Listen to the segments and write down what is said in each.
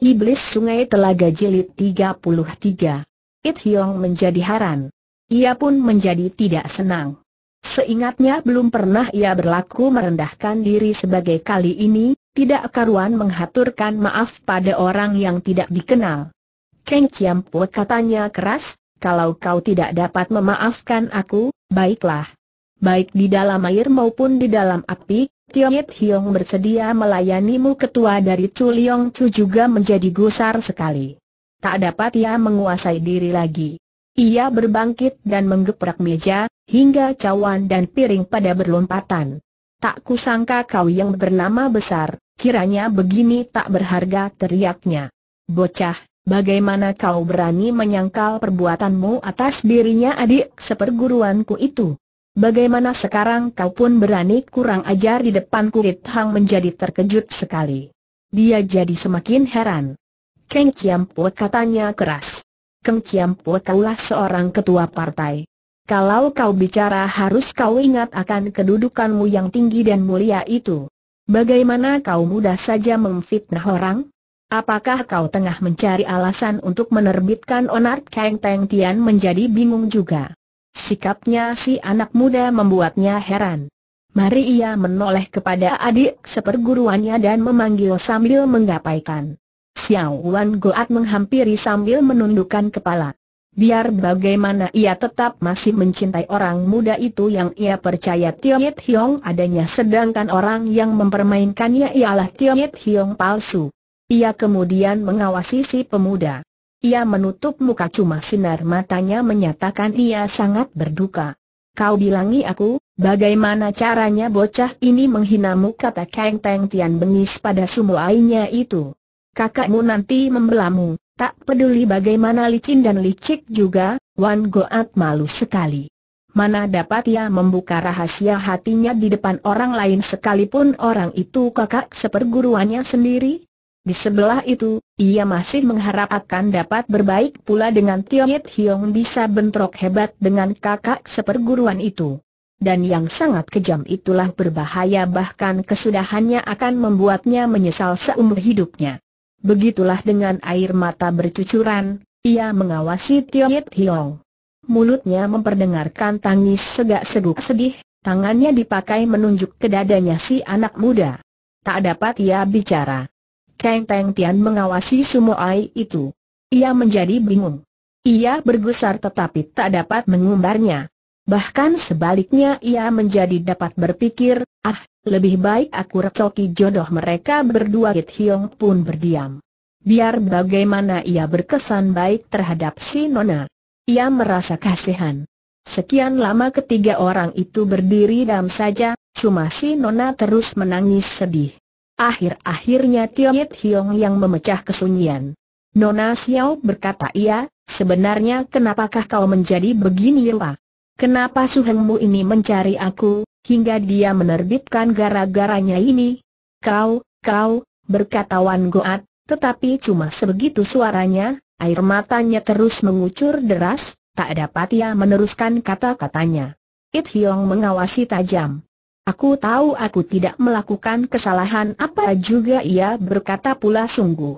Iblis Sungai Telaga Jilid 33. It Hiong menjadi haran. Ia pun menjadi tidak senang. Seingatnya belum pernah ia berlaku merendahkan diri sebagai kali ini, tidak karuan menghaturkan maaf pada orang yang tidak dikenal. Keng Chiam Po katanya keras, kalau kau tidak dapat memaafkan aku, baiklah. Baik di dalam air maupun di dalam api, Hit Hiong bersedia melayanimu ketua dari Chuliong Chu juga menjadi gusar sekali. Tak dapat ia menguasai diri lagi. Ia berbangkit dan menggeprak meja, hingga cawan dan piring pada berlompatan. Tak kusangka kau yang bernama besar, kiranya begini tak berharga teriaknya. Bocah, bagaimana kau berani menyangkal perbuatanmu atas dirinya adik seperguruanku itu? Bagaimana sekarang kau pun berani kurang ajar di depan kurit Hang menjadi terkejut sekali. Dia jadi semakin heran. Keng Chiam Po katanya keras. Keng Chiam Po kaulah seorang ketua partai. Kalau kau bicara harus kau ingat akan kedudukanmu yang tinggi dan mulia itu. Bagaimana kau mudah saja memfitnah orang? Apakah kau tengah mencari alasan untuk menerbitkan onar Keng Teng Tian menjadi bingung juga? Sikapnya si anak muda membuatnya heran. Mari ia menoleh kepada adik seperguruannya dan memanggil sambil menggapaikan. Xiao Wan Goat menghampiri sambil menundukkan kepala. Biar bagaimana ia tetap masih mencintai orang muda itu yang ia percaya Yit Hiong adanya sedangkan orang yang mempermainkannya ialah Yit Hiong palsu. Ia kemudian mengawasi si pemuda. Ia menutup muka cuma sinar matanya menyatakan ia sangat berduka. Kau bilangi aku, bagaimana caranya bocah ini menghinamu kata Kang teng Tian bengis pada sumuainya itu. Kakakmu nanti membelamu, tak peduli bagaimana licin dan licik juga, Wan Goat malu sekali. Mana dapat ia membuka rahasia hatinya di depan orang lain sekalipun orang itu kakak seperguruannya sendiri? Di sebelah itu, ia masih mengharap akan dapat berbaik pula dengan Tio Yit Hiong bisa bentrok hebat dengan kakak seperguruan itu. Dan yang sangat kejam itulah berbahaya bahkan kesudahannya akan membuatnya menyesal seumur hidupnya. Begitulah dengan air mata bercucuran, ia mengawasi Tio Yit Hiong. Mulutnya memperdengarkan tangis segak-seguk sedih, tangannya dipakai menunjuk ke dadanya si anak muda. Tak dapat ia bicara. Kang Peng Tian mengawasi air itu. Ia menjadi bingung. Ia bergusar tetapi tak dapat mengumbarnya. Bahkan sebaliknya ia menjadi dapat berpikir, ah, lebih baik aku recoki jodoh mereka berdua Kit Hiong pun berdiam. Biar bagaimana ia berkesan baik terhadap si Nona. Ia merasa kasihan. Sekian lama ketiga orang itu berdiri dalam saja, cuma si Nona terus menangis sedih. Akhir-akhirnya Tiong Yit Hiong yang memecah kesunyian. Nona Xiao berkata ia, sebenarnya kenapakah kau menjadi begini lah? Kenapa suhengmu ini mencari aku, hingga dia menerbitkan gara-garanya ini? Kau, kau, berkata Wan Goat, tetapi cuma sebegitu suaranya, air matanya terus mengucur deras, tak dapat ia meneruskan kata-katanya. It Hiong mengawasi tajam. Aku tahu aku tidak melakukan kesalahan apa juga ia berkata pula sungguh.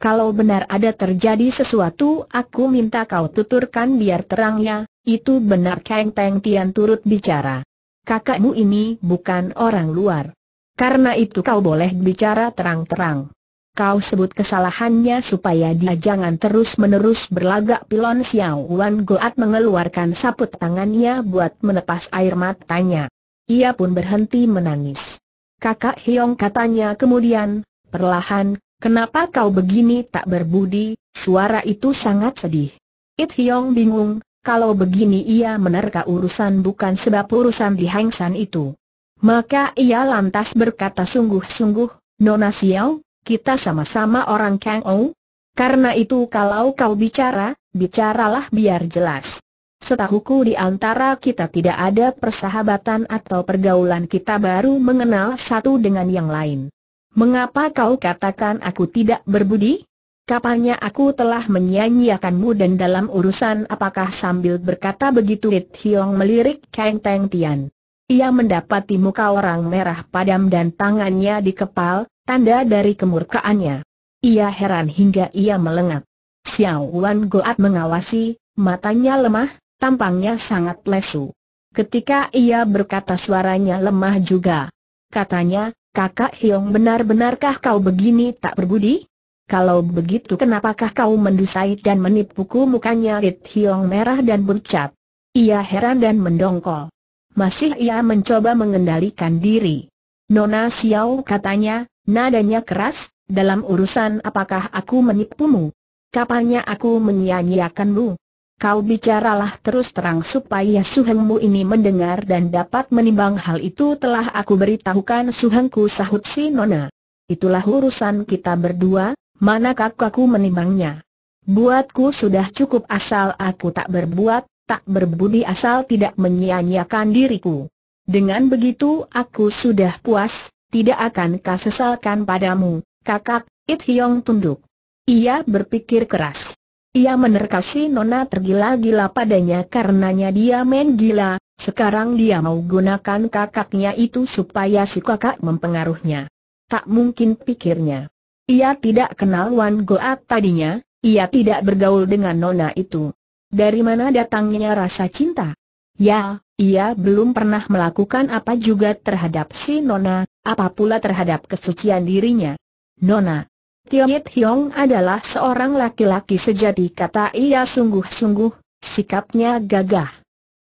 Kalau benar ada terjadi sesuatu aku minta kau tuturkan biar terangnya, itu benar Kang Teng Tian turut bicara. Kakakmu ini bukan orang luar. Karena itu kau boleh bicara terang-terang. Kau sebut kesalahannya supaya dia jangan terus-menerus berlagak pilon Xiao Wan Goat mengeluarkan saput tangannya buat menepas air matanya. Ia pun berhenti menangis. Kakak Hiong katanya kemudian, perlahan, kenapa kau begini tak berbudi, suara itu sangat sedih. It Hiong bingung, kalau begini ia menerka urusan bukan sebab urusan di Hang San itu. Maka ia lantas berkata sungguh-sungguh, Nona Xiao, kita sama-sama orang Kang Ou. Karena itu kalau kau bicara, bicaralah biar jelas. Setahuku di antara kita tidak ada persahabatan atau pergaulan kita baru mengenal satu dengan yang lain. Mengapa kau katakan aku tidak berbudi? Kapannya aku telah menyanyiakanmu dan dalam urusan apakah sambil berkata begitu Rit Hiong melirik Kang Teng Tian. Ia mendapati muka orang merah padam dan tangannya di kepal, tanda dari kemurkaannya. Ia heran hingga ia melengat. Xiao Wan Goat mengawasi, matanya lemah, Tampangnya sangat lesu. Ketika ia berkata suaranya lemah juga. Katanya, kakak Hiong benar-benarkah kau begini tak berbudi? Kalau begitu kenapakah kau mendusai dan menipuku mukanya Rit Hiong merah dan bercap. Ia heran dan mendongkol. Masih ia mencoba mengendalikan diri. Nona Xiao katanya, nadanya keras, dalam urusan apakah aku menipumu? Kapannya aku menyia-nyiakanmu? Kau bicaralah terus terang supaya suhengmu ini mendengar dan dapat menimbang hal itu telah aku beritahukan suhengku sahut si Nona. Itulah urusan kita berdua, mana kakakku menimbangnya. Buatku sudah cukup asal aku tak berbuat, tak berbudi asal tidak menyia-nyiakan diriku. Dengan begitu aku sudah puas, tidak akan sesalkan padamu, kakak, It Hyong tunduk. Ia berpikir keras. Ia menerkasi Nona tergila-gila padanya karenanya dia main gila, sekarang dia mau gunakan kakaknya itu supaya si kakak mempengaruhnya. Tak mungkin pikirnya. Ia tidak kenal Wan Goat tadinya, ia tidak bergaul dengan Nona itu. Dari mana datangnya rasa cinta? Ya, ia belum pernah melakukan apa juga terhadap si Nona, apa pula terhadap kesucian dirinya. Nona, Yit Hiong adalah seorang laki-laki sejati kata ia sungguh-sungguh, sikapnya gagah.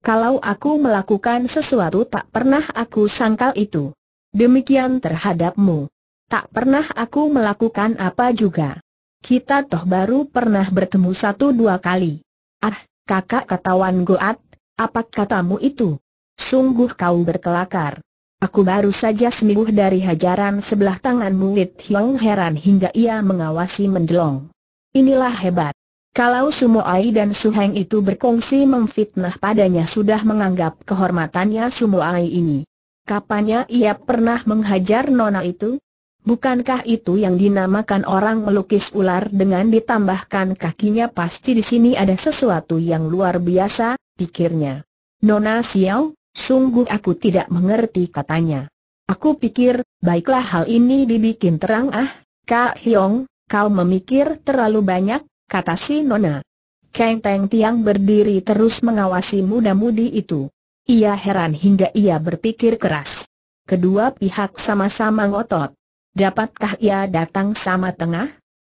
Kalau aku melakukan sesuatu tak pernah aku sangkal itu. Demikian terhadapmu. Tak pernah aku melakukan apa juga. Kita toh baru pernah bertemu satu dua kali. Ah, kakak ketahuan Goat, apa katamu itu? Sungguh kau berkelakar. Aku baru saja sembuh dari hajaran sebelah tangan It Hiong heran hingga ia mengawasi mendelong. Inilah hebat. Kalau Sumo Ai dan Su Heng itu berkongsi memfitnah padanya sudah menganggap kehormatannya Sumo Ai ini. Kapannya ia pernah menghajar nona itu? Bukankah itu yang dinamakan orang melukis ular dengan ditambahkan kakinya pasti di sini ada sesuatu yang luar biasa, pikirnya. Nona Xiao, Sungguh aku tidak mengerti katanya. Aku pikir, baiklah hal ini dibikin terang ah, Kak Hiong, kau memikir terlalu banyak, kata si Nona. Kang Teng Tiang berdiri terus mengawasi muda-mudi itu. Ia heran hingga ia berpikir keras. Kedua pihak sama-sama ngotot. Dapatkah ia datang sama tengah?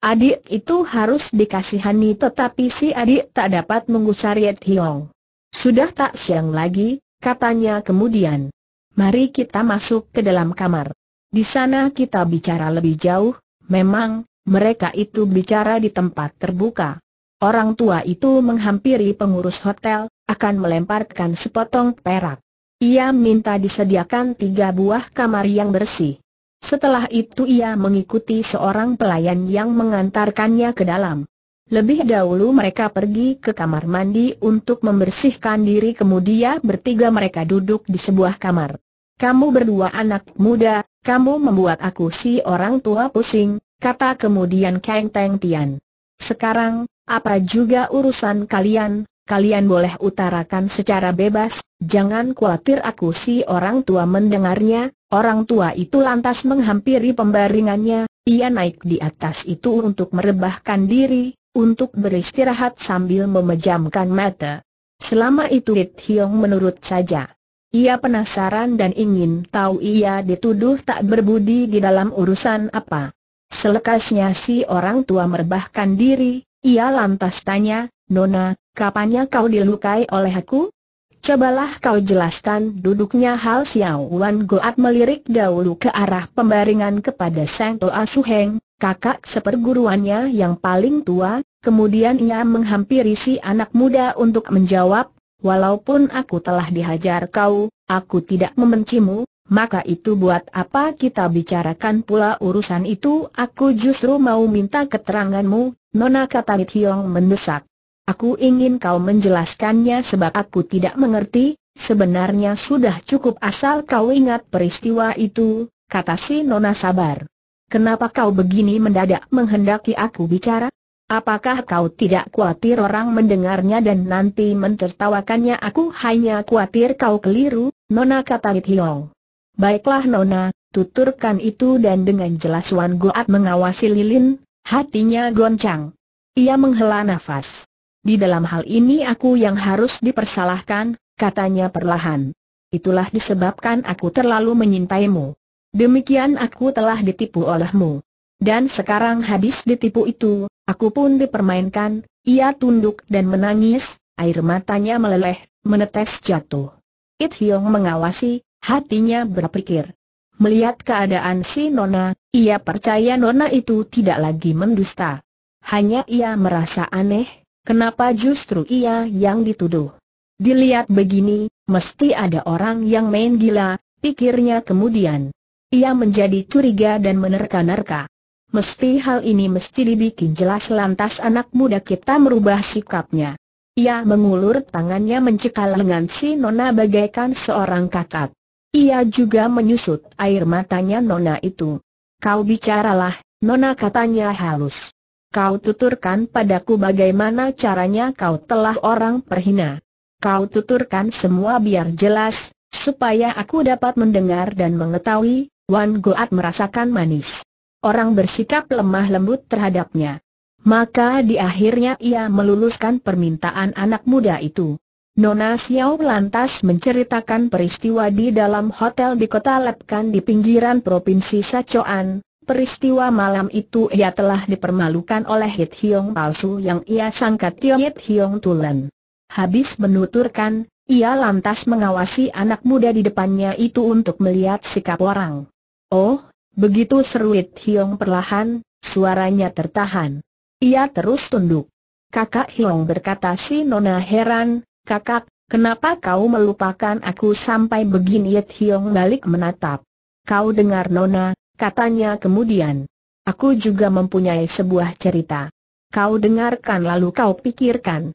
Adik itu harus dikasihani tetapi si adik tak dapat menggusar Yet Hiong. Sudah tak siang lagi, katanya kemudian. Mari kita masuk ke dalam kamar. Di sana kita bicara lebih jauh, memang, mereka itu bicara di tempat terbuka. Orang tua itu menghampiri pengurus hotel, akan melemparkan sepotong perak. Ia minta disediakan tiga buah kamar yang bersih. Setelah itu ia mengikuti seorang pelayan yang mengantarkannya ke dalam. Lebih dahulu mereka pergi ke kamar mandi untuk membersihkan diri kemudian bertiga mereka duduk di sebuah kamar. Kamu berdua anak muda, kamu membuat aku si orang tua pusing, kata kemudian Kang Teng Tian. Sekarang, apa juga urusan kalian, kalian boleh utarakan secara bebas, jangan khawatir aku si orang tua mendengarnya, orang tua itu lantas menghampiri pembaringannya, ia naik di atas itu untuk merebahkan diri, untuk beristirahat sambil memejamkan mata. Selama itu It Hiong menurut saja. Ia penasaran dan ingin tahu ia dituduh tak berbudi di dalam urusan apa. Selekasnya si orang tua merbahkan diri, ia lantas tanya, Nona, kapannya kau dilukai oleh aku? Cobalah kau jelaskan duduknya hal Xiao Wan Goat melirik dahulu ke arah pembaringan kepada Sang Toa Suheng, kakak seperguruannya yang paling tua, kemudian ia menghampiri si anak muda untuk menjawab, walaupun aku telah dihajar kau, aku tidak membencimu, maka itu buat apa kita bicarakan pula urusan itu aku justru mau minta keteranganmu, Nona kata Hiong mendesak. Aku ingin kau menjelaskannya sebab aku tidak mengerti, sebenarnya sudah cukup asal kau ingat peristiwa itu, kata si Nona sabar. Kenapa kau begini mendadak menghendaki aku bicara? Apakah kau tidak khawatir orang mendengarnya dan nanti mentertawakannya? Aku hanya khawatir kau keliru, Nona kata Lit Hiong. Baiklah Nona, tuturkan itu dan dengan jelas Wan Goat mengawasi Lilin, hatinya goncang. Ia menghela nafas. Di dalam hal ini aku yang harus dipersalahkan, katanya perlahan. Itulah disebabkan aku terlalu menyintaimu. Demikian aku telah ditipu olehmu. Dan sekarang habis ditipu itu, aku pun dipermainkan, ia tunduk dan menangis, air matanya meleleh, menetes jatuh. It Hiong mengawasi, hatinya berpikir. Melihat keadaan si Nona, ia percaya Nona itu tidak lagi mendusta. Hanya ia merasa aneh, kenapa justru ia yang dituduh. Dilihat begini, mesti ada orang yang main gila, pikirnya kemudian. Ia menjadi curiga dan menerka-nerka. Mesti hal ini mesti dibikin jelas lantas anak muda kita merubah sikapnya. Ia mengulur tangannya mencekal lengan si Nona bagaikan seorang kakak. Ia juga menyusut air matanya Nona itu. Kau bicaralah, Nona katanya halus. Kau tuturkan padaku bagaimana caranya kau telah orang perhina. Kau tuturkan semua biar jelas, supaya aku dapat mendengar dan mengetahui, Wan Goat merasakan manis. Orang bersikap lemah lembut terhadapnya. Maka di akhirnya ia meluluskan permintaan anak muda itu. Nona Xiao lantas menceritakan peristiwa di dalam hotel di kota Lepkan di pinggiran provinsi Sichuan. Peristiwa malam itu ia telah dipermalukan oleh Hit Hiong palsu yang ia sangka Tio Hit Hiong Tulen. Habis menuturkan, ia lantas mengawasi anak muda di depannya itu untuk melihat sikap orang. Oh, begitu seru Hiong perlahan, suaranya tertahan. Ia terus tunduk. Kakak Hiong berkata si Nona heran, kakak, kenapa kau melupakan aku sampai begini Hiong balik menatap. Kau dengar Nona, katanya kemudian. Aku juga mempunyai sebuah cerita. Kau dengarkan lalu kau pikirkan.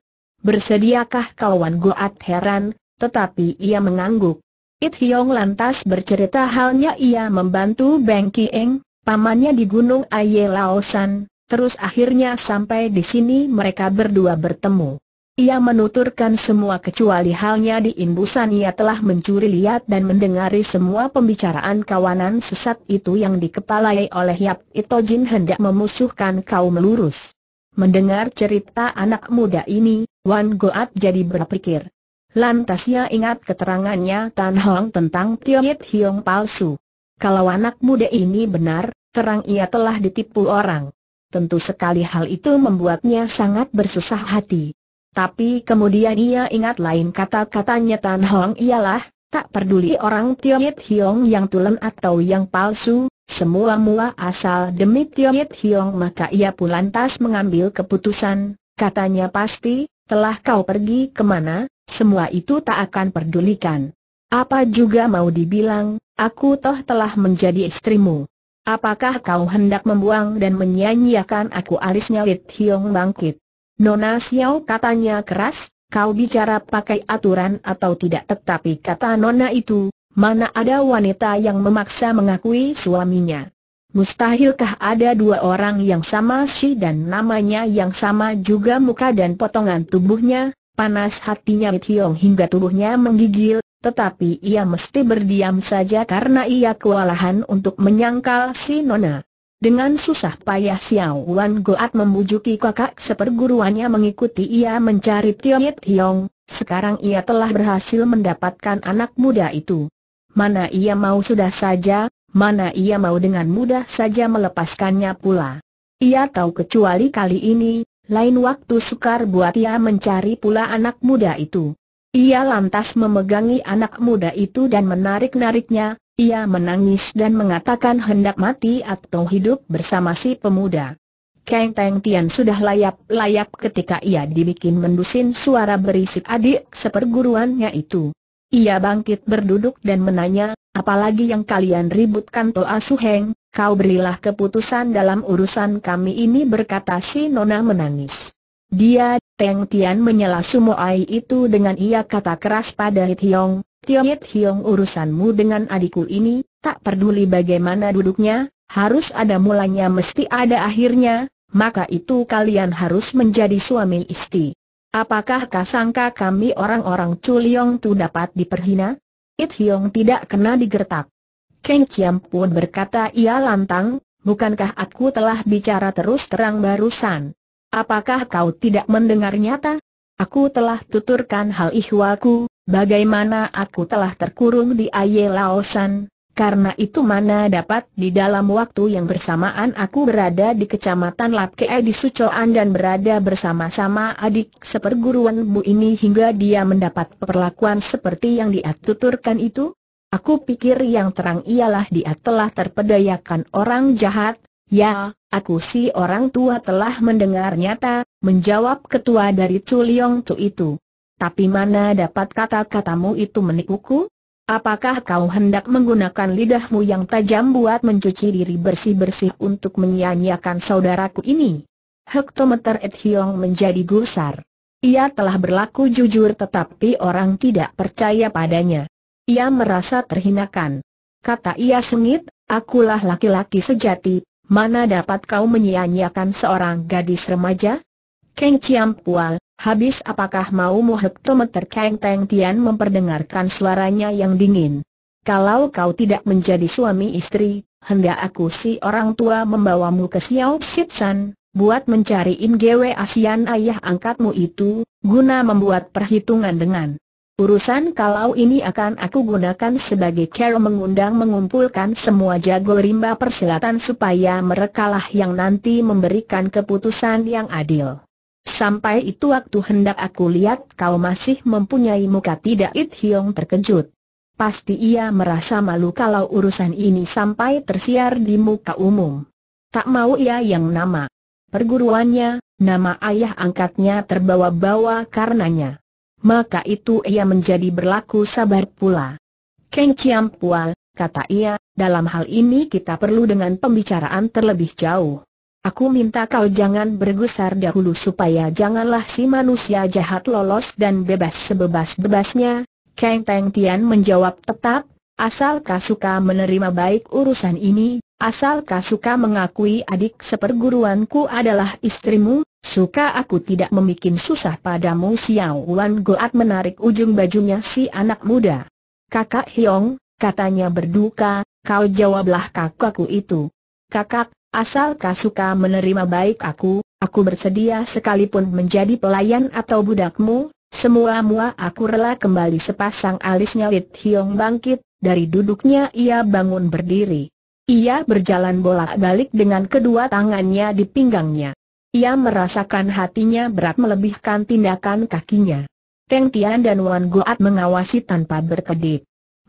Bersediakah kawan Goat heran, tetapi ia mengangguk. It Hiong lantas bercerita halnya ia membantu Beng Kieng, pamannya di Gunung Aye Laosan, terus akhirnya sampai di sini mereka berdua bertemu. Ia menuturkan semua kecuali halnya di imbusan ia telah mencuri lihat dan mendengari semua pembicaraan kawanan sesat itu yang dikepalai oleh Yap Ito Jin hendak memusuhkan kaum lurus. Mendengar cerita anak muda ini, Wan Goat jadi berpikir, Lantas ia ingat keterangannya Tan Hong tentang Tiet Hiong palsu. Kalau anak muda ini benar, terang ia telah ditipu orang. Tentu sekali hal itu membuatnya sangat bersusah hati. Tapi kemudian ia ingat lain kata-katanya Tan Hong ialah, tak peduli orang Tiet Hiong yang tulen atau yang palsu, semula-mula asal demi Tiet Hiong maka ia pun lantas mengambil keputusan, katanya pasti, telah kau pergi kemana, semua itu tak akan perdulikan. Apa juga mau dibilang, aku toh telah menjadi istrimu. Apakah kau hendak membuang dan menyanyiakan aku alisnya Lit Hiong bangkit? Nona Xiao katanya keras, kau bicara pakai aturan atau tidak tetapi kata Nona itu, mana ada wanita yang memaksa mengakui suaminya. Mustahilkah ada dua orang yang sama si dan namanya yang sama juga muka dan potongan tubuhnya? Panas hatinya Hiong hingga tubuhnya menggigil, tetapi ia mesti berdiam saja karena ia kewalahan untuk menyangkal si Nona. Dengan susah payah Xiao Wan Goat membujuki kakak seperguruannya mengikuti ia mencari Tio Hiong, sekarang ia telah berhasil mendapatkan anak muda itu. Mana ia mau sudah saja, mana ia mau dengan mudah saja melepaskannya pula. Ia tahu kecuali kali ini, lain waktu sukar buat ia mencari pula anak muda itu. Ia lantas memegangi anak muda itu dan menarik-nariknya, ia menangis dan mengatakan hendak mati atau hidup bersama si pemuda. Keng Teng Tian sudah layap-layap ketika ia dibikin mendusin suara berisik adik seperguruannya itu. Ia bangkit berduduk dan menanya, apalagi yang kalian ributkan Toa Suheng, kau berilah keputusan dalam urusan kami ini berkata si Nona menangis. Dia, Teng Tian menyela Sumoai itu dengan ia kata keras pada Hit Hiong, Hit Hiong urusanmu dengan adikku ini, tak peduli bagaimana duduknya, harus ada mulanya mesti ada akhirnya, maka itu kalian harus menjadi suami istri. Apakah kasangka kami orang-orang Chuliong tu dapat diperhina? It Hiong tidak kena digertak. Keng Chiam pun berkata ia lantang, bukankah aku telah bicara terus terang barusan? Apakah kau tidak mendengar nyata? Aku telah tuturkan hal ihwaku, bagaimana aku telah terkurung di Aye Laosan, karena itu mana dapat di dalam waktu yang bersamaan aku berada di kecamatan Lapkei di Sucoan dan berada bersama-sama adik seperguruan Bu ini hingga dia mendapat perlakuan seperti yang dia tuturkan itu? Aku pikir yang terang ialah dia telah terpedayakan orang jahat, ya, aku si orang tua telah mendengar nyata, menjawab ketua dari Culiong Tu itu. Tapi mana dapat kata-katamu itu menipuku? Apakah kau hendak menggunakan lidahmu yang tajam buat mencuci diri bersih-bersih untuk menyia-nyiakan saudaraku ini? Hektometer Ed Hiong menjadi gusar. Ia telah berlaku jujur tetapi orang tidak percaya padanya. Ia merasa terhinakan. Kata ia sengit, akulah laki-laki sejati, mana dapat kau menyia-nyiakan seorang gadis remaja? Keng Chiam Habis apakah mau Mohektometer Kang Teng Tian memperdengarkan suaranya yang dingin? Kalau kau tidak menjadi suami istri, hendak aku si orang tua membawamu ke Xiao Sitsan, buat mencari Ingwe Asian ayah angkatmu itu, guna membuat perhitungan dengan Urusan kalau ini akan aku gunakan sebagai cara mengundang mengumpulkan semua jago rimba persilatan supaya merekalah yang nanti memberikan keputusan yang adil. Sampai itu waktu hendak aku lihat kau masih mempunyai muka tidak It Hiong terkejut. Pasti ia merasa malu kalau urusan ini sampai tersiar di muka umum. Tak mau ia yang nama perguruannya, nama ayah angkatnya terbawa-bawa karenanya. Maka itu ia menjadi berlaku sabar pula. Keng Chiam Pua, kata ia, dalam hal ini kita perlu dengan pembicaraan terlebih jauh. Aku minta kau jangan bergusar dahulu supaya janganlah si manusia jahat lolos dan bebas sebebas-bebasnya. Kang Teng Tian menjawab tetap, asal kau suka menerima baik urusan ini, asal kau suka mengakui adik seperguruanku adalah istrimu, suka aku tidak membuat susah padamu Xiao Wan Goat menarik ujung bajunya si anak muda. Kakak Hiong, katanya berduka, kau jawablah kakakku itu. Kakak, Asal Kasuka menerima baik aku, aku bersedia sekalipun menjadi pelayan atau budakmu, semua-mua aku rela kembali sepasang alisnya Lit Hiong bangkit, dari duduknya ia bangun berdiri. Ia berjalan bolak-balik dengan kedua tangannya di pinggangnya. Ia merasakan hatinya berat melebihkan tindakan kakinya. Teng Tian dan Wan Goat mengawasi tanpa berkedip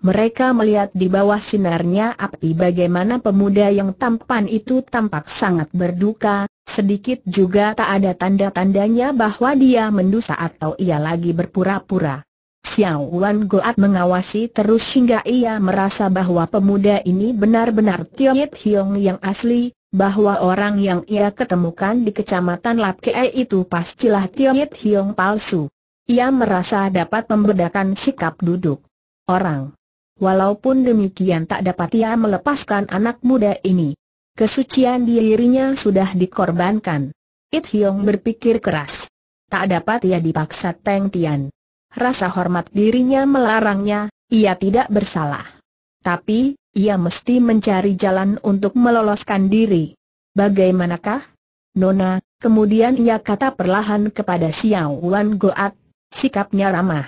mereka melihat di bawah sinarnya api bagaimana pemuda yang tampan itu tampak sangat berduka, sedikit juga tak ada tanda-tandanya bahwa dia mendusa atau ia lagi berpura-pura. Xiao Wan Goat mengawasi terus hingga ia merasa bahwa pemuda ini benar-benar Yit Hiong yang asli, bahwa orang yang ia ketemukan di kecamatan Lapkei itu pastilah Yit Hiong palsu. Ia merasa dapat membedakan sikap duduk orang. Walaupun demikian tak dapat ia melepaskan anak muda ini. Kesucian dirinya sudah dikorbankan. It Hiong berpikir keras. Tak dapat ia dipaksa Teng Tian. Rasa hormat dirinya melarangnya, ia tidak bersalah. Tapi, ia mesti mencari jalan untuk meloloskan diri. Bagaimanakah? Nona, kemudian ia kata perlahan kepada Xiao Wan Goat, sikapnya ramah.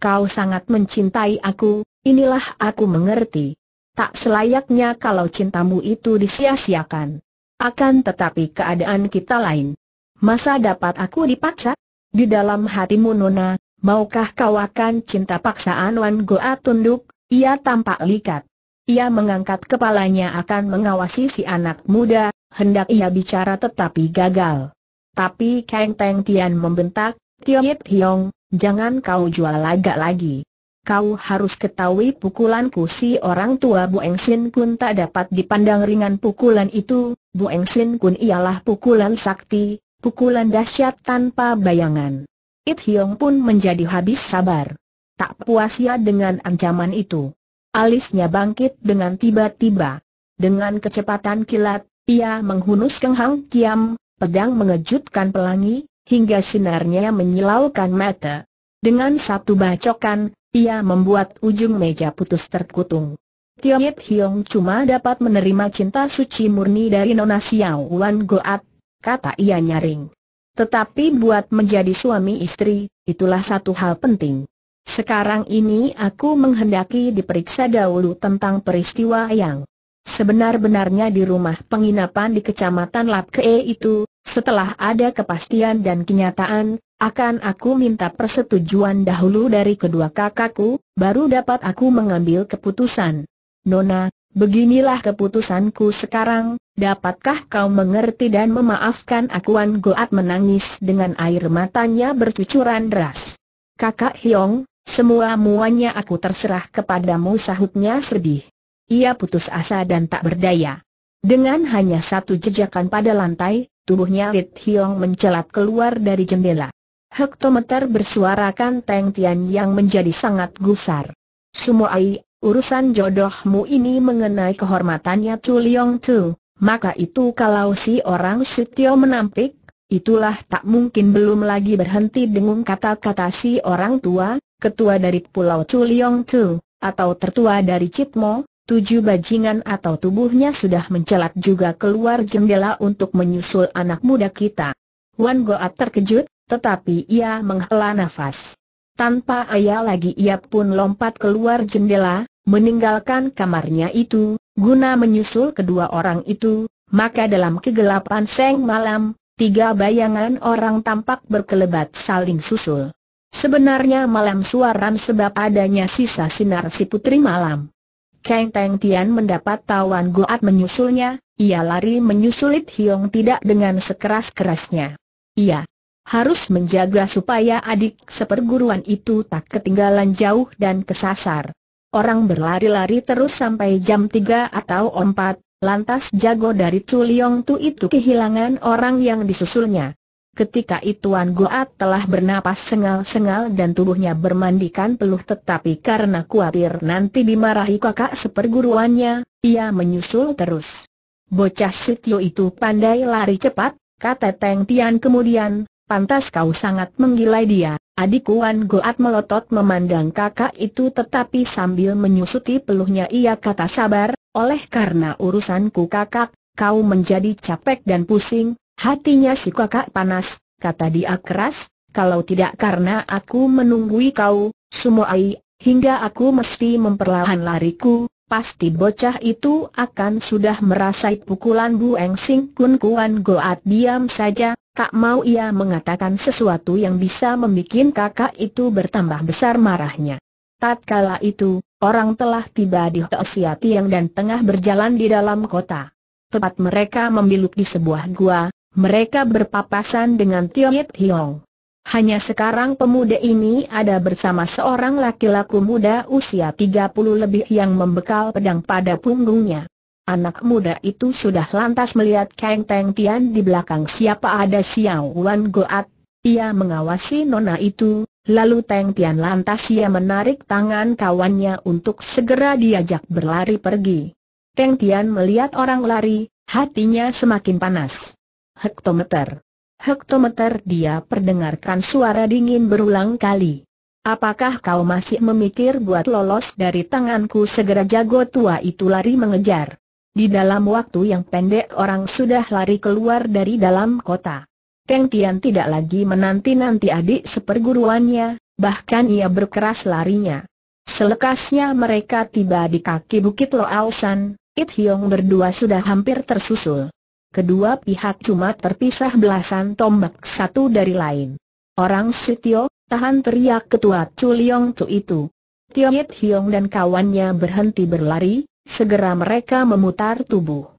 Kau sangat mencintai aku, Inilah aku mengerti. Tak selayaknya kalau cintamu itu disia-siakan. Akan tetapi keadaan kita lain. Masa dapat aku dipaksa? Di dalam hatimu Nona, maukah kau akan cinta paksaan Wan Goa tunduk? Ia tampak likat. Ia mengangkat kepalanya akan mengawasi si anak muda, hendak ia bicara tetapi gagal. Tapi Kang Teng Tian membentak, Yit Hiong, jangan kau jual agak lagi. Kau harus ketahui pukulanku si orang tua Bu Engsin Kun tak dapat dipandang ringan pukulan itu, Bu Engsin Kun ialah pukulan sakti, pukulan dahsyat tanpa bayangan. It Hiong pun menjadi habis sabar. Tak puas ia dengan ancaman itu. Alisnya bangkit dengan tiba-tiba. Dengan kecepatan kilat, ia menghunus kenghang kiam, pedang mengejutkan pelangi, hingga sinarnya menyilaukan mata. Dengan satu bacokan, ia membuat ujung meja putus terkutung. Yip Hiong cuma dapat menerima cinta suci murni dari Nona Xiao Wan Goat, kata ia nyaring. Tetapi buat menjadi suami istri, itulah satu hal penting. Sekarang ini aku menghendaki diperiksa dahulu tentang peristiwa yang sebenar-benarnya di rumah penginapan di kecamatan Lapkee itu, setelah ada kepastian dan kenyataan, akan aku minta persetujuan dahulu dari kedua kakakku, baru dapat aku mengambil keputusan. Nona, beginilah keputusanku sekarang, dapatkah kau mengerti dan memaafkan aku? akuan Goat menangis dengan air matanya bercucuran deras. Kakak Hiong, semua-muanya aku terserah kepadamu sahutnya sedih. Ia putus asa dan tak berdaya. Dengan hanya satu jejakan pada lantai, tubuhnya Lit Hiong mencelat keluar dari jendela. Hektometer bersuarakan Teng Tian yang menjadi sangat gusar. Semua Sumuai, urusan jodohmu ini mengenai kehormatannya Chu Leong Tu, maka itu kalau si orang Sutio menampik, itulah tak mungkin belum lagi berhenti dengung kata-kata si orang tua, ketua dari Pulau Chu Leong Tu, atau tertua dari Citmo, tujuh bajingan atau tubuhnya sudah mencelat juga keluar jendela untuk menyusul anak muda kita. Wan Goat terkejut, tetapi ia menghela nafas. Tanpa ayah lagi ia pun lompat keluar jendela, meninggalkan kamarnya itu, guna menyusul kedua orang itu, maka dalam kegelapan seng malam, tiga bayangan orang tampak berkelebat saling susul. Sebenarnya malam suaram sebab adanya sisa sinar si putri malam. Kang Teng Tian mendapat tawan Goat menyusulnya, ia lari menyusulit Hiong tidak dengan sekeras-kerasnya. Ia harus menjaga supaya adik seperguruan itu tak ketinggalan jauh dan kesasar. Orang berlari-lari terus sampai jam 3 atau 4, lantas jago dari Liong Tu itu kehilangan orang yang disusulnya. Ketika ituan Goat telah bernapas sengal-sengal dan tubuhnya bermandikan peluh tetapi karena khawatir nanti dimarahi kakak seperguruannya, ia menyusul terus. Bocah Sityo itu pandai lari cepat, kata Teng Tian kemudian, pantas kau sangat menggilai dia. Adik Wan Goat melotot memandang kakak itu tetapi sambil menyusuti peluhnya ia kata sabar, oleh karena urusanku kakak, kau menjadi capek dan pusing, hatinya si kakak panas, kata dia keras, kalau tidak karena aku menunggui kau, Sumoai, hingga aku mesti memperlahan lariku, pasti bocah itu akan sudah merasai pukulan Bu Eng Sing Kun Kuan Goat diam saja, Tak mau ia mengatakan sesuatu yang bisa membuat kakak itu bertambah besar marahnya. Tatkala itu, orang telah tiba di Hoesia Tiang dan tengah berjalan di dalam kota. Tepat mereka membiluk di sebuah gua, mereka berpapasan dengan Yit Hiong. Hanya sekarang pemuda ini ada bersama seorang laki-laki muda usia 30 lebih yang membekal pedang pada punggungnya. Anak muda itu sudah lantas melihat Kang Teng Tian di belakang siapa ada Xiao Wan Goat. Ia mengawasi nona itu, lalu Teng Tian lantas ia menarik tangan kawannya untuk segera diajak berlari pergi. Teng Tian melihat orang lari, hatinya semakin panas. Hektometer. Hektometer dia perdengarkan suara dingin berulang kali. Apakah kau masih memikir buat lolos dari tanganku segera jago tua itu lari mengejar. Di dalam waktu yang pendek orang sudah lari keluar dari dalam kota. Teng Tian tidak lagi menanti-nanti adik seperguruannya, bahkan ia berkeras larinya. Selekasnya mereka tiba di kaki Bukit Loalsan, It Hiong berdua sudah hampir tersusul. Kedua pihak cuma terpisah belasan tombak satu dari lain. Orang Sitio, tahan teriak ketua Chu Tu itu. Tio It Hiong dan kawannya berhenti berlari, Segera mereka memutar tubuh.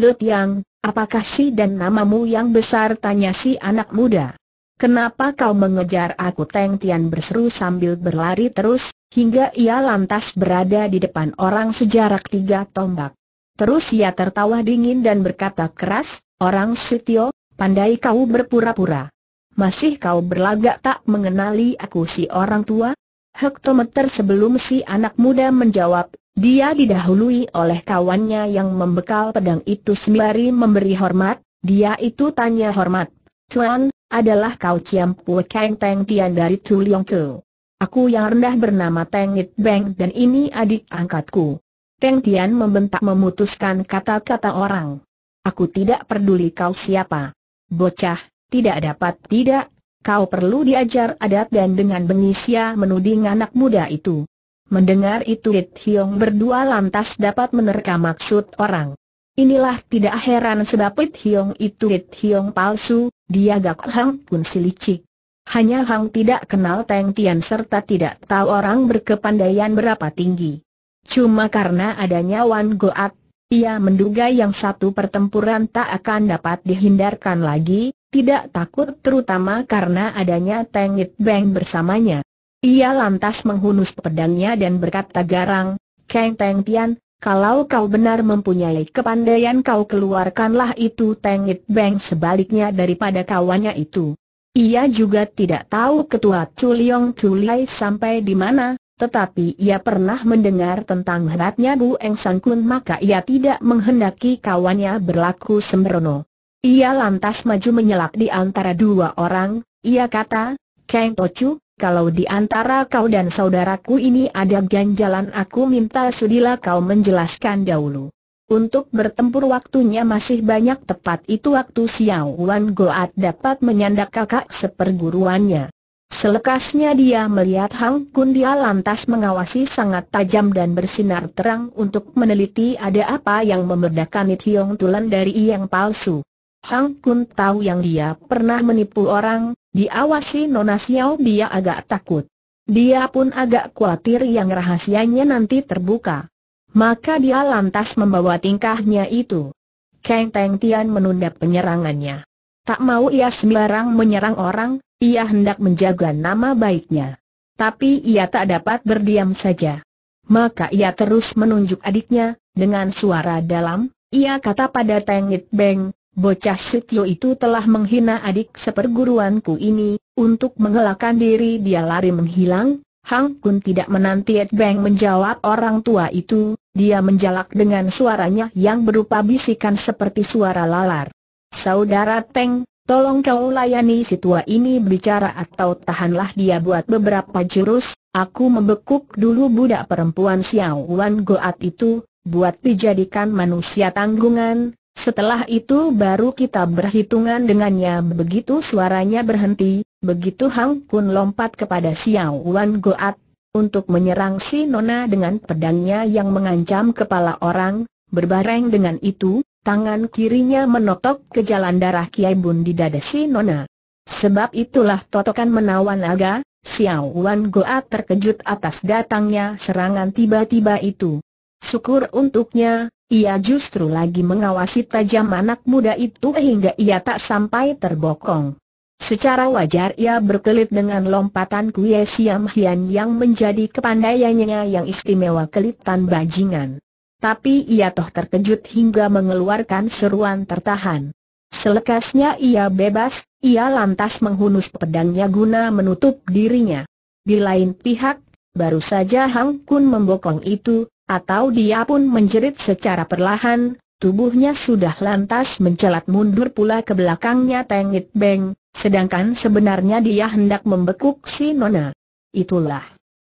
Lut Yang, apakah si dan namamu yang besar tanya si anak muda. Kenapa kau mengejar aku Teng Tian berseru sambil berlari terus, hingga ia lantas berada di depan orang sejarak tiga tombak. Terus ia tertawa dingin dan berkata keras, Orang Sitio, pandai kau berpura-pura. Masih kau berlagak tak mengenali aku si orang tua? Hektometer sebelum si anak muda menjawab, dia didahului oleh kawannya yang membekal pedang itu sembari memberi hormat, dia itu tanya hormat. Tuan, adalah kau Ciam Pu Kang Teng Tian dari Tu Leong Tu. Aku yang rendah bernama Teng It Beng dan ini adik angkatku. Teng Tian membentak memutuskan kata-kata orang. Aku tidak peduli kau siapa. Bocah, tidak dapat tidak, kau perlu diajar adat dan dengan bengisia ya menuding anak muda itu. Mendengar itu It Hiong berdua lantas dapat menerka maksud orang. Inilah tidak heran sebab It Hiong itu It Hiong palsu, dia gak Hang pun silicik. Hanya Hang tidak kenal Teng Tian serta tidak tahu orang berkepandaian berapa tinggi. Cuma karena adanya Wan Goat, ia menduga yang satu pertempuran tak akan dapat dihindarkan lagi, tidak takut terutama karena adanya Teng It Beng bersamanya. Ia lantas menghunus pedangnya dan berkata garang, Kang Teng Tian, kalau kau benar mempunyai kepandaian kau keluarkanlah itu Tengit Beng sebaliknya daripada kawannya itu. Ia juga tidak tahu ketua Chuliong Chulai sampai di mana, tetapi ia pernah mendengar tentang hebatnya Bu Eng San Kun maka ia tidak menghendaki kawannya berlaku sembrono. Ia lantas maju menyelak di antara dua orang, ia kata, Kang Tochu, kalau di antara kau dan saudaraku ini ada ganjalan aku minta sudilah kau menjelaskan dahulu. Untuk bertempur waktunya masih banyak tepat itu waktu Xiao Wan Goat dapat menyandak kakak seperguruannya. Selekasnya dia melihat Hang Kun dia lantas mengawasi sangat tajam dan bersinar terang untuk meneliti ada apa yang membedakan It Hiong Tulen dari Yang palsu. Hang Kun tahu yang dia pernah menipu orang, diawasi Nona Xiao dia agak takut. Dia pun agak khawatir yang rahasianya nanti terbuka. Maka dia lantas membawa tingkahnya itu. Kang Teng Tian menunda penyerangannya. Tak mau ia sembarang menyerang orang, ia hendak menjaga nama baiknya. Tapi ia tak dapat berdiam saja. Maka ia terus menunjuk adiknya, dengan suara dalam, ia kata pada Tengit Beng, Bocah Sutio itu telah menghina adik seperguruanku ini, untuk mengelakkan diri dia lari menghilang, Hang Kun tidak menanti Ed Beng menjawab orang tua itu, dia menjalak dengan suaranya yang berupa bisikan seperti suara lalar. Saudara Teng, tolong kau layani si tua ini bicara atau tahanlah dia buat beberapa jurus, aku membekuk dulu budak perempuan Xiao Wan Goat itu, buat dijadikan manusia tanggungan, setelah itu baru kita berhitungan dengannya begitu suaranya berhenti, begitu Hang Kun lompat kepada Xiao Wan Goat, untuk menyerang si Nona dengan pedangnya yang mengancam kepala orang, berbareng dengan itu, tangan kirinya menotok ke jalan darah Kiai Bun di dada si Nona. Sebab itulah totokan menawan naga, Xiao Wan Goat terkejut atas datangnya serangan tiba-tiba itu. Syukur untuknya, ia justru lagi mengawasi tajam anak muda itu hingga ia tak sampai terbokong. Secara wajar ia berkelit dengan lompatan Kue Siam Hian yang menjadi kepandaiannya yang istimewa kelitan bajingan. Tapi ia toh terkejut hingga mengeluarkan seruan tertahan. Selekasnya ia bebas, ia lantas menghunus pedangnya guna menutup dirinya. Di lain pihak, baru saja Hang Kun membokong itu, atau dia pun menjerit secara perlahan, tubuhnya sudah lantas mencelat mundur pula ke belakangnya Tengit Beng, sedangkan sebenarnya dia hendak membekuk si Nona. Itulah.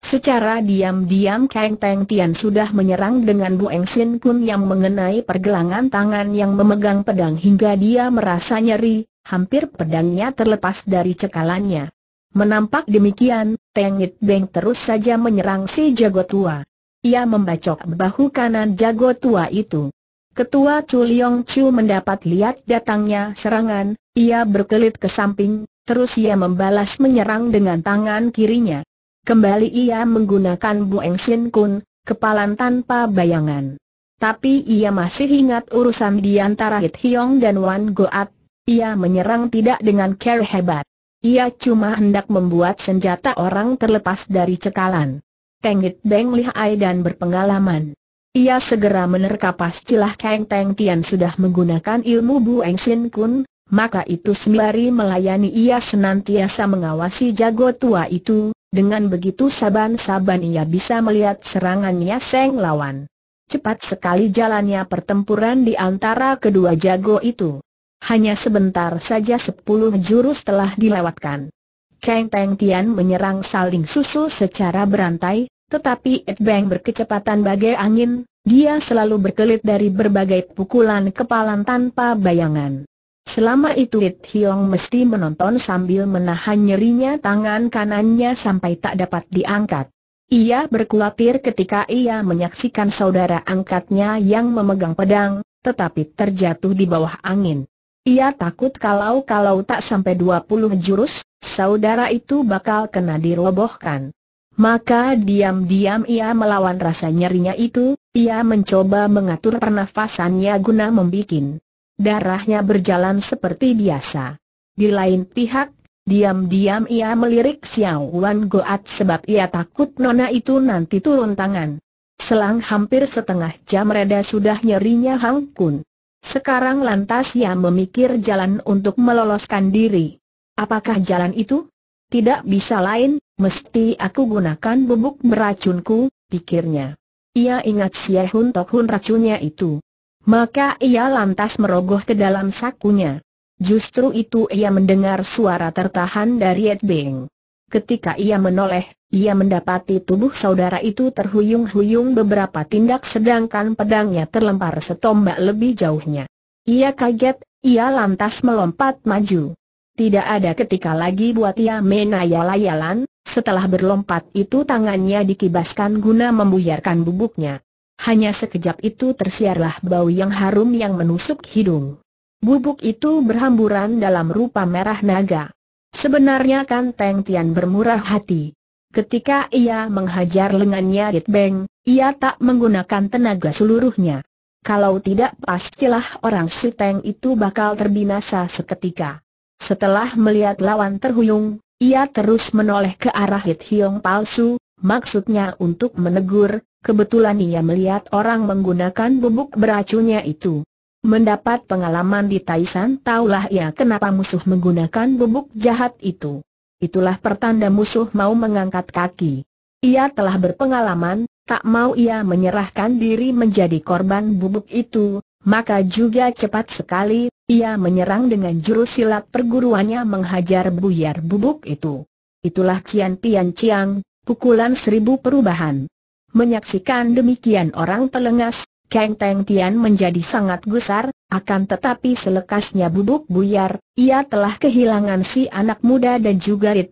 Secara diam-diam Kang Teng Tian sudah menyerang dengan Bu Eng Sin Kun yang mengenai pergelangan tangan yang memegang pedang hingga dia merasa nyeri, hampir pedangnya terlepas dari cekalannya. Menampak demikian, Tengit Beng terus saja menyerang si jago tua ia membacok bahu kanan jago tua itu. Ketua Chu Leong Chu mendapat lihat datangnya serangan, ia berkelit ke samping, terus ia membalas menyerang dengan tangan kirinya. Kembali ia menggunakan Bueng Sin Kun, kepalan tanpa bayangan. Tapi ia masih ingat urusan di antara Hit Hiong dan Wan Goat, ia menyerang tidak dengan care hebat. Ia cuma hendak membuat senjata orang terlepas dari cekalan. Tengit Beng lihai dan berpengalaman. Ia segera menerka pastilah Kang Teng Tian sudah menggunakan ilmu Bu Eng Sin Kun, maka itu sembari melayani ia senantiasa mengawasi jago tua itu, dengan begitu saban-saban ia bisa melihat serangannya seng lawan. Cepat sekali jalannya pertempuran di antara kedua jago itu. Hanya sebentar saja sepuluh jurus telah dilewatkan. Kang Peng Tian menyerang saling susul secara berantai, tetapi Ed Bang berkecepatan bagai angin, dia selalu berkelit dari berbagai pukulan kepalan tanpa bayangan. Selama itu Ed Hiong mesti menonton sambil menahan nyerinya tangan kanannya sampai tak dapat diangkat. Ia berkulatir ketika ia menyaksikan saudara angkatnya yang memegang pedang, tetapi terjatuh di bawah angin. Ia takut kalau-kalau tak sampai 20 jurus, saudara itu bakal kena dirobohkan. Maka diam-diam ia melawan rasa nyerinya itu, ia mencoba mengatur pernafasannya guna membuat darahnya berjalan seperti biasa. Di lain pihak, diam-diam ia melirik Xiao Wan Goat sebab ia takut nona itu nanti turun tangan. Selang hampir setengah jam reda sudah nyerinya Hang Kun. Sekarang lantas ia memikir jalan untuk meloloskan diri. Apakah jalan itu? Tidak bisa lain, mesti aku gunakan bubuk beracunku, pikirnya. Ia ingat Xie Hun racunnya itu. Maka ia lantas merogoh ke dalam sakunya. Justru itu ia mendengar suara tertahan dari Ed Beng. Ketika ia menoleh, ia mendapati tubuh saudara itu terhuyung-huyung beberapa tindak sedangkan pedangnya terlempar setombak lebih jauhnya. Ia kaget, ia lantas melompat maju. Tidak ada ketika lagi buat ia menayal-ayalan, setelah berlompat itu tangannya dikibaskan guna membuyarkan bubuknya. Hanya sekejap itu tersiarlah bau yang harum yang menusuk hidung. Bubuk itu berhamburan dalam rupa merah naga. Sebenarnya kan Teng Tian bermurah hati. Ketika ia menghajar lengannya Rit Beng, ia tak menggunakan tenaga seluruhnya. Kalau tidak pastilah orang Teng itu bakal terbinasa seketika. Setelah melihat lawan terhuyung, ia terus menoleh ke arah Hit Hiong palsu, maksudnya untuk menegur, kebetulan ia melihat orang menggunakan bubuk beracunnya itu. Mendapat pengalaman di Taishan, taulah ia kenapa musuh menggunakan bubuk jahat itu itulah pertanda musuh mau mengangkat kaki. Ia telah berpengalaman, tak mau ia menyerahkan diri menjadi korban bubuk itu, maka juga cepat sekali, ia menyerang dengan jurus silat perguruannya menghajar buyar bubuk itu. Itulah Cian Pian Ciang, pukulan seribu perubahan. Menyaksikan demikian orang telengas, Kang Teng Tian menjadi sangat gusar, akan tetapi selekasnya bubuk buyar, ia telah kehilangan si anak muda dan juga Rit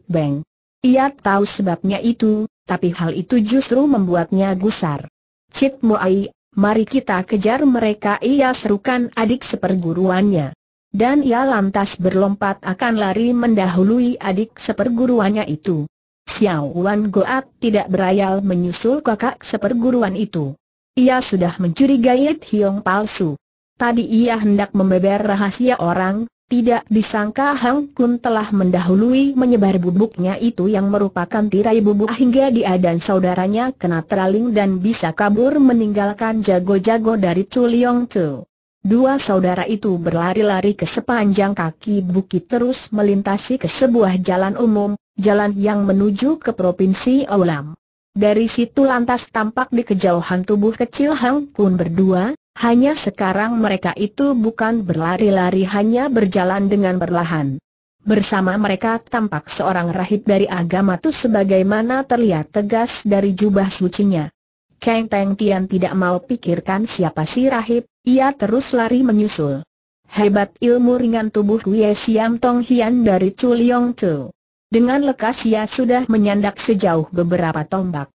Ia tahu sebabnya itu, tapi hal itu justru membuatnya gusar. Cit Muai, mari kita kejar mereka ia serukan adik seperguruannya. Dan ia lantas berlompat akan lari mendahului adik seperguruannya itu. Xiao Wan Goat tidak berayal menyusul kakak seperguruan itu. Ia sudah mencurigai Hiong palsu. Tadi ia hendak membeber rahasia orang, tidak disangka Hang Kun telah mendahului menyebar bubuknya itu yang merupakan tirai bubuk hingga dia dan saudaranya kena teraling dan bisa kabur meninggalkan jago-jago dari Chuliong Chu. Dua saudara itu berlari-lari ke sepanjang kaki bukit terus melintasi ke sebuah jalan umum, jalan yang menuju ke Provinsi Olam. Dari situ lantas tampak di kejauhan tubuh kecil Hang Kun berdua, hanya sekarang mereka itu bukan berlari-lari hanya berjalan dengan berlahan. Bersama mereka tampak seorang rahib dari agama itu sebagaimana terlihat tegas dari jubah sucinya. Kang Teng Tian tidak mau pikirkan siapa si rahib, ia terus lari menyusul. Hebat ilmu ringan tubuh Wei Siam Tong Hian dari Chu Leong Tu. Dengan lekas ia sudah menyandak sejauh beberapa tombak.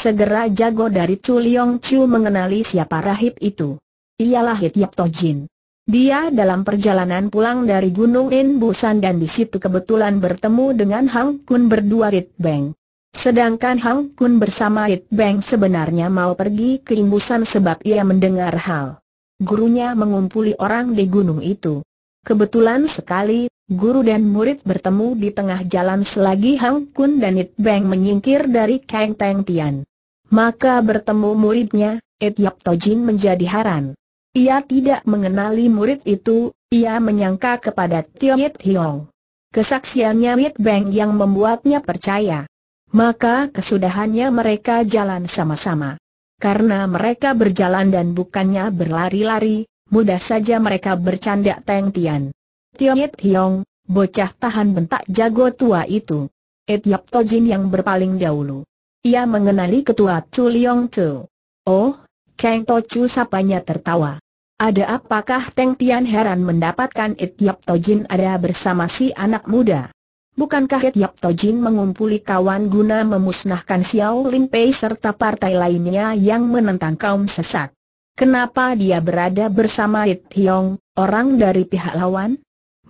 Segera jago dari Chu Leong Chu mengenali siapa rahib itu. Ialah Hityap Tojin. Dia dalam perjalanan pulang dari Gunung In Busan dan di situ kebetulan bertemu dengan Hang Kun berdua Rit Beng. Sedangkan Hang Kun bersama Rit Beng sebenarnya mau pergi ke In Busan sebab ia mendengar hal. Gurunya mengumpuli orang di gunung itu. Kebetulan sekali, guru dan murid bertemu di tengah jalan selagi Hang Kun dan It Beng menyingkir dari Kang Teng Tian. Maka bertemu muridnya, Ed To Tojin menjadi haran. Ia tidak mengenali murid itu, ia menyangka kepada Yit Hiong. Kesaksiannya Wit Bang yang membuatnya percaya. Maka kesudahannya mereka jalan sama-sama. Karena mereka berjalan dan bukannya berlari-lari, mudah saja mereka bercanda Teng Tian. Yit Hiong, bocah tahan bentak jago tua itu. Ed To Tojin yang berpaling dahulu. Ia mengenali ketua Chu Leong Chu. Oh, Kang To Chu sapanya tertawa. Ada apakah Teng Tian heran mendapatkan It Yap Tojin ada bersama si anak muda? Bukankah It Yap Tojin mengumpuli kawan guna memusnahkan Xiao Lin Pei serta partai lainnya yang menentang kaum sesat? Kenapa dia berada bersama It Hiong, orang dari pihak lawan?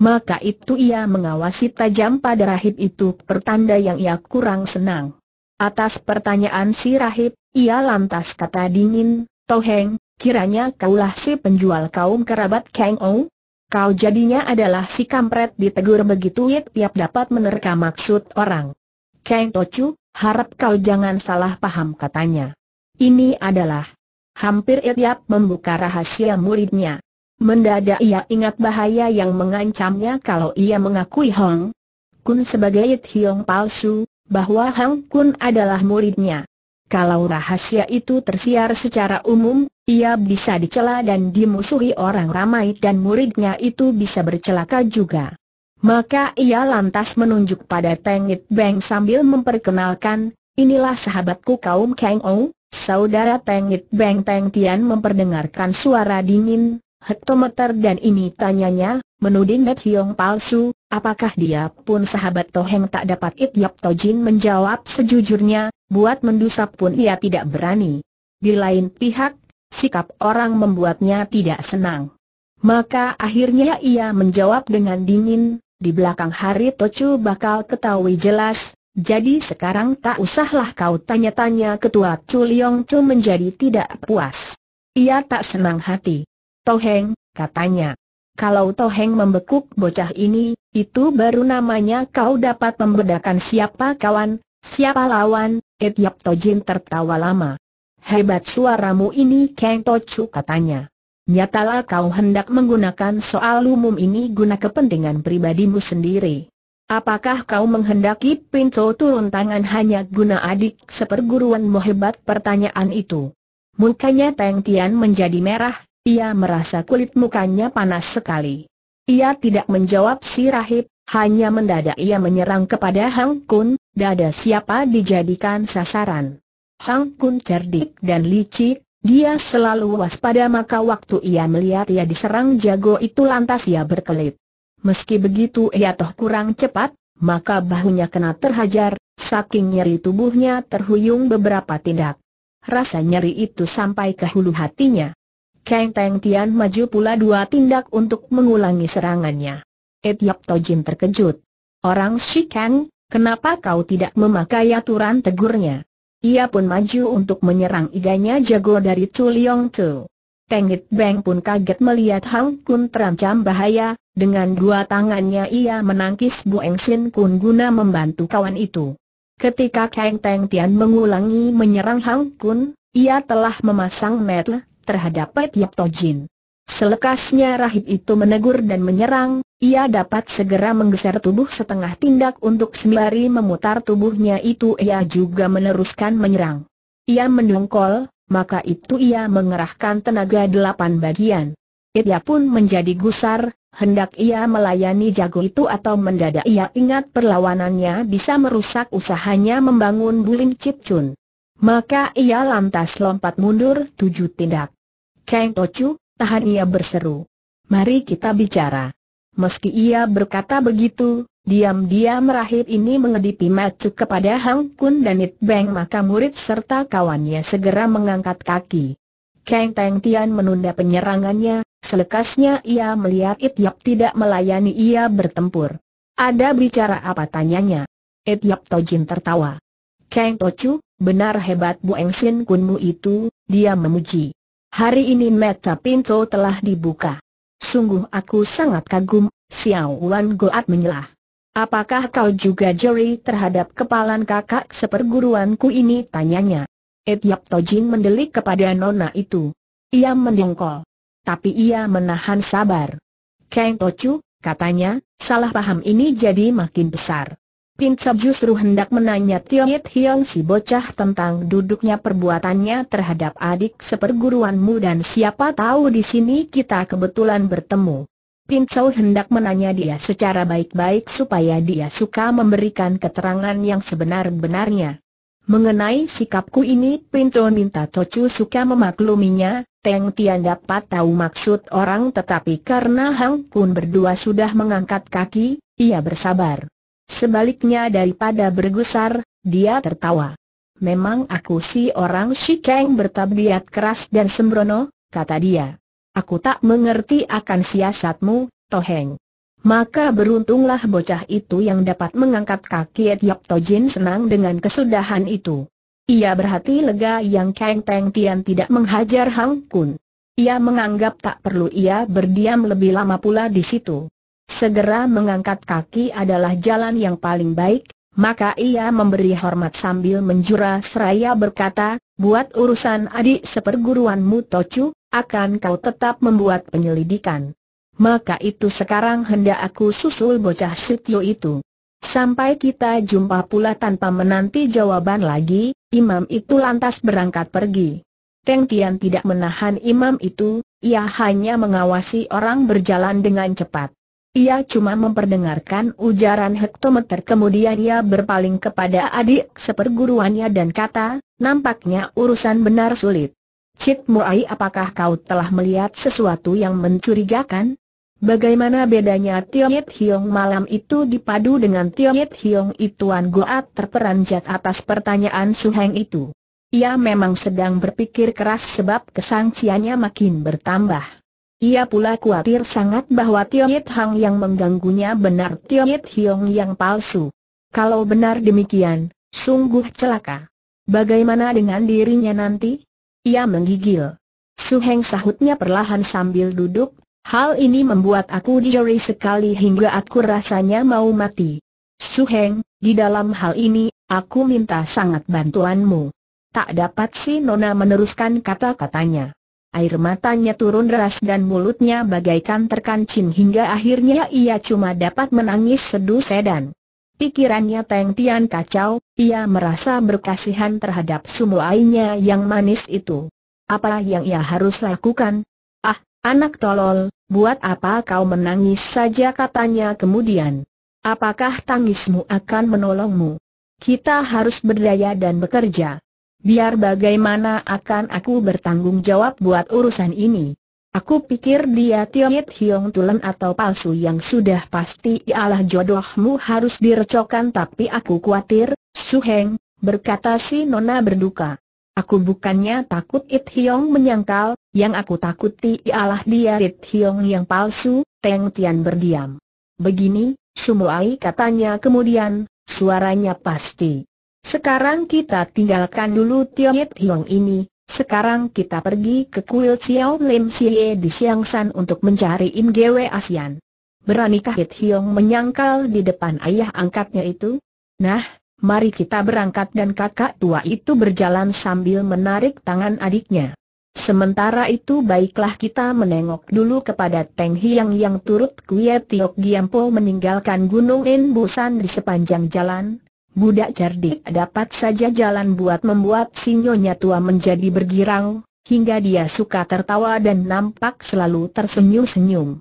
Maka itu ia mengawasi tajam pada rahib itu pertanda yang ia kurang senang. Atas pertanyaan si rahib, ia lantas kata dingin, Toheng, kiranya kaulah si penjual kaum kerabat Kang Ou? Kau jadinya adalah si kampret ditegur begitu ya tiap dapat menerka maksud orang. Kang Tochu, harap kau jangan salah paham katanya. Ini adalah hampir tiap membuka rahasia muridnya. Mendadak ia ingat bahaya yang mengancamnya kalau ia mengakui Hong Kun sebagai Yit Hiong palsu, bahwa Hang Kun adalah muridnya. Kalau rahasia itu tersiar secara umum, ia bisa dicela dan dimusuhi orang ramai dan muridnya itu bisa bercelaka juga. Maka ia lantas menunjuk pada Tengit Beng sambil memperkenalkan, inilah sahabatku kaum Kang Ou, saudara Tengit Beng Teng Tian memperdengarkan suara dingin, hektometer dan ini tanyanya, menuding Net Hiong palsu, Apakah dia pun sahabat Toheng tak dapat Ityap Tojin menjawab sejujurnya, buat mendusa pun ia tidak berani. Di lain pihak, sikap orang membuatnya tidak senang. Maka akhirnya ia menjawab dengan dingin, di belakang hari Tochu bakal ketahui jelas, jadi sekarang tak usahlah kau tanya-tanya ketua Chu Leong Chu menjadi tidak puas. Ia tak senang hati. Toheng, katanya. Kalau Toheng membekuk bocah ini, itu baru namanya kau dapat membedakan siapa kawan, siapa lawan, Etiap Tojin tertawa lama. Hebat suaramu ini Kang Tochu katanya. Nyatalah kau hendak menggunakan soal umum ini guna kepentingan pribadimu sendiri. Apakah kau menghendaki pintu turun tangan hanya guna adik seperguruanmu hebat pertanyaan itu? Mukanya Teng Tian menjadi merah, ia merasa kulit mukanya panas sekali. Ia tidak menjawab si rahib, hanya mendadak ia menyerang kepada Hang Kun, dada siapa dijadikan sasaran. Hang Kun cerdik dan licik, dia selalu waspada maka waktu ia melihat ia diserang jago itu lantas ia berkelit. Meski begitu ia toh kurang cepat, maka bahunya kena terhajar, saking nyeri tubuhnya terhuyung beberapa tindak. Rasa nyeri itu sampai ke hulu hatinya. Kang Teng Tian maju pula dua tindak untuk mengulangi serangannya. To Tojin terkejut. Orang Kang, kenapa kau tidak memakai aturan tegurnya? Ia pun maju untuk menyerang iganya jago dari Chu Tu. Tengit Beng pun kaget melihat Hang Kun terancam bahaya, dengan dua tangannya ia menangkis Bueng Sin Kun guna membantu kawan itu. Ketika Kang Teng Tian mengulangi menyerang Hang Kun, ia telah memasang metel, terhadap Petiap Tojin. Selekasnya rahib itu menegur dan menyerang, ia dapat segera menggeser tubuh setengah tindak untuk sembari memutar tubuhnya itu ia juga meneruskan menyerang. Ia mendongkol, maka itu ia mengerahkan tenaga delapan bagian. Ia pun menjadi gusar, hendak ia melayani jago itu atau mendadak ia ingat perlawanannya bisa merusak usahanya membangun Buling Cipcun. Maka ia lantas lompat mundur tujuh tindak. Kang Tochu, tahan ia berseru. Mari kita bicara. Meski ia berkata begitu, diam-diam rahib ini mengedipi mata kepada Hang Kun dan It Bang maka murid serta kawannya segera mengangkat kaki. Kang Teng Tian menunda penyerangannya, selekasnya ia melihat It Yap tidak melayani ia bertempur. Ada bicara apa tanyanya? It Yap Tojin tertawa. Kang Tochu, benar hebat Bu Eng Sin Kunmu itu, dia memuji. Hari ini meta pintu telah dibuka. Sungguh aku sangat kagum, Xiao Wan Goat menyelah. Apakah kau juga jeri terhadap kepalan kakak seperguruanku ini? Tanyanya. Etiap Tojin mendelik kepada nona itu. Ia mendengkol. Tapi ia menahan sabar. Kang Tochu, katanya, salah paham ini jadi makin besar. Pincap justru hendak menanya Yit Hiong si bocah tentang duduknya perbuatannya terhadap adik seperguruanmu dan siapa tahu di sini kita kebetulan bertemu. Pincau hendak menanya dia secara baik-baik supaya dia suka memberikan keterangan yang sebenar-benarnya. Mengenai sikapku ini Pinto minta Tocu suka memakluminya, Teng Tian dapat tahu maksud orang tetapi karena Hang Kun berdua sudah mengangkat kaki, ia bersabar. Sebaliknya daripada bergusar, dia tertawa. Memang aku si orang Shikeng bertabiat keras dan sembrono, kata dia. Aku tak mengerti akan siasatmu, Toheng. Maka beruntunglah bocah itu yang dapat mengangkat kaki Tiap Tojin senang dengan kesudahan itu. Ia berhati lega yang Kang Teng Tian tidak menghajar Hang Kun. Ia menganggap tak perlu ia berdiam lebih lama pula di situ segera mengangkat kaki adalah jalan yang paling baik, maka ia memberi hormat sambil menjura seraya berkata, buat urusan adik seperguruanmu Tocu, akan kau tetap membuat penyelidikan. Maka itu sekarang hendak aku susul bocah Sutyo itu. Sampai kita jumpa pula tanpa menanti jawaban lagi, imam itu lantas berangkat pergi. Teng Tian tidak menahan imam itu, ia hanya mengawasi orang berjalan dengan cepat. Ia cuma memperdengarkan ujaran hektometer kemudian ia berpaling kepada adik seperguruannya dan kata, nampaknya urusan benar sulit. Cik Muai apakah kau telah melihat sesuatu yang mencurigakan? Bagaimana bedanya yit Hiong malam itu dipadu dengan yit Hiong Ituan Goat terperanjat atas pertanyaan Su Heng itu. Ia memang sedang berpikir keras sebab kesangsiannya makin bertambah. Ia pula khawatir sangat bahwa Tio Yit Hang yang mengganggunya benar Tio Yit Hiong yang palsu. Kalau benar demikian, sungguh celaka. Bagaimana dengan dirinya nanti? Ia menggigil. Su Suheng sahutnya perlahan sambil duduk, hal ini membuat aku dijeri sekali hingga aku rasanya mau mati. Su Suheng, di dalam hal ini, aku minta sangat bantuanmu. Tak dapat si Nona meneruskan kata-katanya air matanya turun deras dan mulutnya bagaikan terkancing hingga akhirnya ia cuma dapat menangis seduh sedan. Pikirannya Teng Tian kacau, ia merasa berkasihan terhadap semua ainya yang manis itu. Apa yang ia harus lakukan? Ah, anak tolol, buat apa kau menangis saja katanya kemudian. Apakah tangismu akan menolongmu? Kita harus berdaya dan bekerja biar bagaimana akan aku bertanggung jawab buat urusan ini. Aku pikir dia Tiongit Hiong Tulen atau palsu yang sudah pasti ialah jodohmu harus direcokan tapi aku khawatir, Heng, berkata si Nona berduka. Aku bukannya takut It Hiong menyangkal, yang aku takuti ialah dia It Hiong yang palsu, Teng Tian berdiam. Begini, Sumuai katanya kemudian, suaranya pasti. Sekarang kita tinggalkan dulu Yit Hiong ini, sekarang kita pergi ke kuil Xiao Lim Sie di Siang San untuk mencari Im Gwe Asian. Beranikah Hit Hiong menyangkal di depan ayah angkatnya itu? Nah, mari kita berangkat dan kakak tua itu berjalan sambil menarik tangan adiknya. Sementara itu baiklah kita menengok dulu kepada Teng Hiang yang turut Kuya Tiok Giampo meninggalkan Gunung In Busan di sepanjang jalan, Budak cerdik dapat saja jalan buat membuat Nyonya tua menjadi bergirang, hingga dia suka tertawa dan nampak selalu tersenyum-senyum.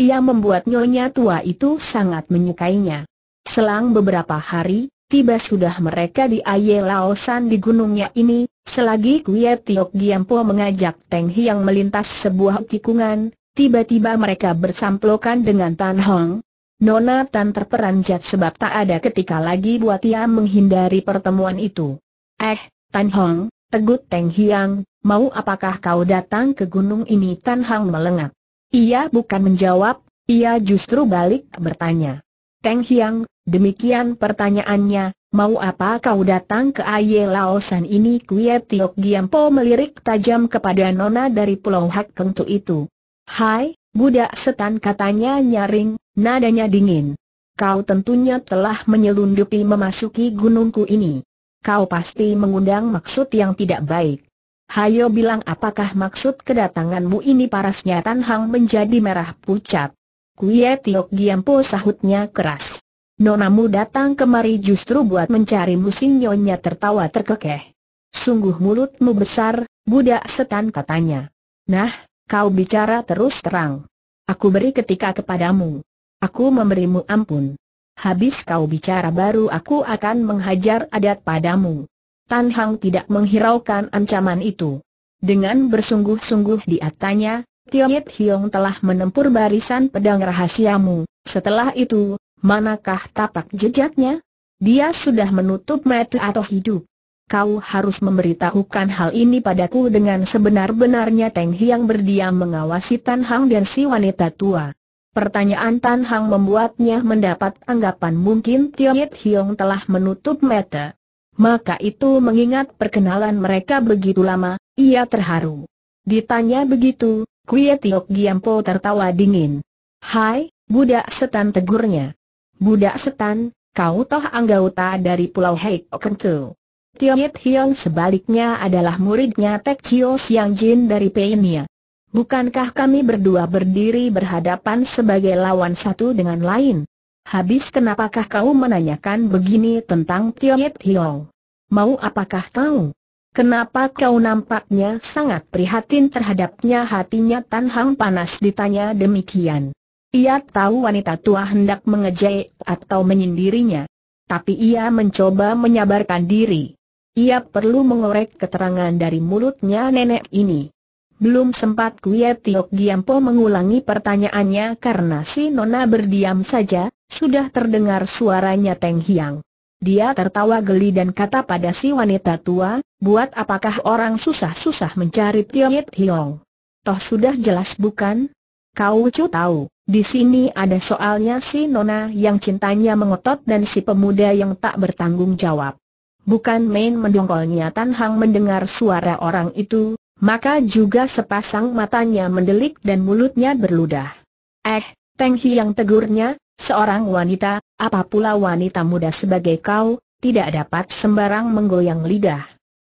Ia membuat nyonya tua itu sangat menyukainya. Selang beberapa hari, tiba sudah mereka di Aye Laosan di gunungnya ini, selagi Kuya Tiok Giampo mengajak Teng Hiang melintas sebuah tikungan, tiba-tiba mereka bersamplokan dengan Tan Hong, Nona Tan terperanjat sebab tak ada ketika lagi buat ia menghindari pertemuan itu. Eh, Tan Hong, Tegut Teng Hiang, mau apakah kau datang ke gunung ini Tan Hong melengak. Ia bukan menjawab, ia justru balik bertanya. Teng Hiang, demikian pertanyaannya, mau apa kau datang ke Aye Laosan ini Kue Tiok Giampo melirik tajam kepada Nona dari Pulau Hak Kengtu itu. Hai, Budak setan katanya nyaring, nadanya dingin. Kau tentunya telah menyelundupi memasuki gunungku ini. Kau pasti mengundang maksud yang tidak baik. Hayo bilang apakah maksud kedatanganmu ini parasnya Tan Hang menjadi merah pucat. Kuye Tiok Giampo sahutnya keras. Nonamu datang kemari justru buat mencari musim nyonya tertawa terkekeh. Sungguh mulutmu besar, budak setan katanya. Nah, Kau bicara terus terang. Aku beri ketika kepadamu. Aku memberimu ampun. Habis kau bicara baru aku akan menghajar adat padamu. Tan Hang tidak menghiraukan ancaman itu. Dengan bersungguh-sungguh dia tanya, Yit Hiong telah menempur barisan pedang rahasiamu. Setelah itu, manakah tapak jejaknya? Dia sudah menutup mata atau hidup? kau harus memberitahukan hal ini padaku dengan sebenar-benarnya Teng Hiang berdiam mengawasi Tan Hang dan si wanita tua. Pertanyaan Tan Hang membuatnya mendapat anggapan mungkin Tio Yit Hiong telah menutup mata. Maka itu mengingat perkenalan mereka begitu lama, ia terharu. Ditanya begitu, Kuya Tiok Giampo tertawa dingin. Hai, budak setan tegurnya. Budak setan, kau toh anggota dari Pulau Hei Okentu. Tio Yip Hion sebaliknya adalah muridnya Tek Chio Siang Jin dari Peinia. Bukankah kami berdua berdiri berhadapan sebagai lawan satu dengan lain? Habis kenapakah kau menanyakan begini tentang Tio Yip Hiong? Mau apakah kau? Kenapa kau nampaknya sangat prihatin terhadapnya hatinya Tan Hang panas ditanya demikian. Ia tahu wanita tua hendak mengejek atau menyindirinya. Tapi ia mencoba menyabarkan diri. Ia perlu mengorek keterangan dari mulutnya nenek ini. Belum sempat Kuya Tiok Giampo mengulangi pertanyaannya karena si Nona berdiam saja, sudah terdengar suaranya Teng Hiang. Dia tertawa geli dan kata pada si wanita tua, buat apakah orang susah-susah mencari Tiongit Hiong? Toh sudah jelas bukan? Kau cu tahu, di sini ada soalnya si Nona yang cintanya mengotot dan si pemuda yang tak bertanggung jawab. Bukan main mendongkolnya Tan Hang mendengar suara orang itu, maka juga sepasang matanya mendelik dan mulutnya berludah. Eh, Teng yang tegurnya, seorang wanita, apa pula wanita muda sebagai kau, tidak dapat sembarang menggoyang lidah.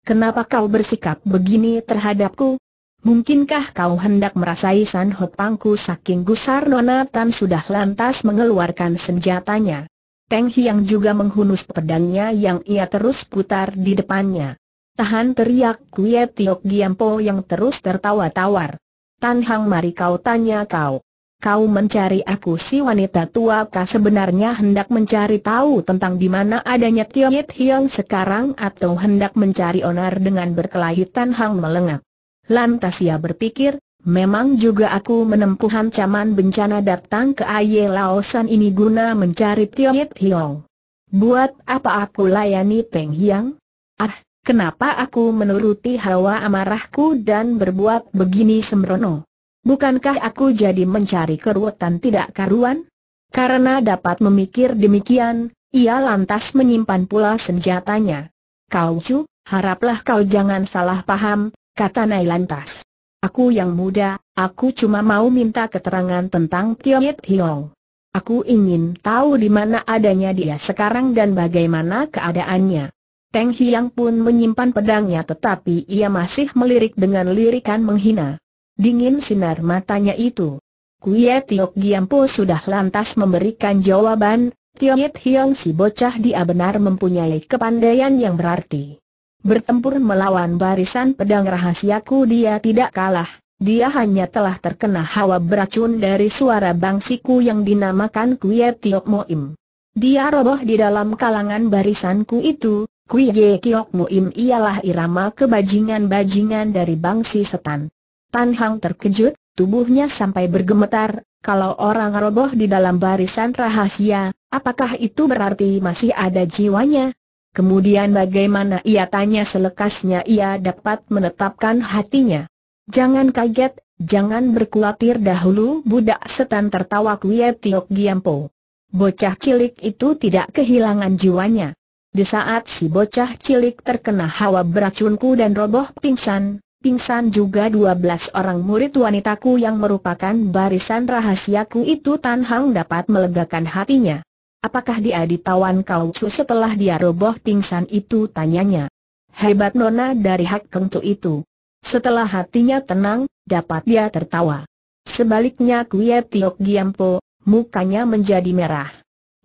Kenapa kau bersikap begini terhadapku? Mungkinkah kau hendak merasai San pangku saking gusar Nona Tan sudah lantas mengeluarkan senjatanya. Teng Hiang juga menghunus pedangnya yang ia terus putar di depannya. Tahan teriak Kuya Tiok Giampo yang terus tertawa tawar. Tan Hang mari kau tanya kau. Kau mencari aku si wanita tua kah sebenarnya hendak mencari tahu tentang di mana adanya Tiok Hiang sekarang atau hendak mencari onar dengan berkelahi Tan Hang melengak. Lantas ia berpikir, Memang juga aku menempuh ancaman bencana datang ke Aye Laosan ini guna mencari Tiet Hiong. Buat apa aku layani Peng Hiang? Ah, kenapa aku menuruti hawa amarahku dan berbuat begini sembrono? Bukankah aku jadi mencari keruatan tidak karuan? Karena dapat memikir demikian, ia lantas menyimpan pula senjatanya. Kau cu, haraplah kau jangan salah paham, kata Nailantas. Aku yang muda, aku cuma mau minta keterangan tentang Yit Hiong. Aku ingin tahu di mana adanya dia sekarang dan bagaimana keadaannya. Teng Hiang pun menyimpan pedangnya tetapi ia masih melirik dengan lirikan menghina. Dingin sinar matanya itu. Kuya Tiok Giampo sudah lantas memberikan jawaban, Yit Hiong si bocah dia benar mempunyai kepandaian yang berarti bertempur melawan barisan pedang rahasiaku dia tidak kalah. Dia hanya telah terkena hawa beracun dari suara bangsiku yang dinamakan Kuiye Tiok Moim. Dia roboh di dalam kalangan barisanku itu, Kuiye Tiok Moim ialah irama kebajingan-bajingan dari bangsi setan. Tan Hang terkejut, tubuhnya sampai bergemetar, kalau orang roboh di dalam barisan rahasia, apakah itu berarti masih ada jiwanya? Kemudian bagaimana ia tanya selekasnya ia dapat menetapkan hatinya. Jangan kaget, jangan berkulatir dahulu budak setan tertawa Kuya Tiok Giampo. Bocah cilik itu tidak kehilangan jiwanya. Di saat si bocah cilik terkena hawa beracunku dan roboh pingsan, pingsan juga dua belas orang murid wanitaku yang merupakan barisan rahasiaku itu Tan Hang dapat melegakan hatinya. Apakah dia ditawan kau cu setelah dia roboh pingsan itu tanyanya. Hebat nona dari hak kentu itu. Setelah hatinya tenang, dapat dia tertawa. Sebaliknya Kuya Tiok Giampo, mukanya menjadi merah.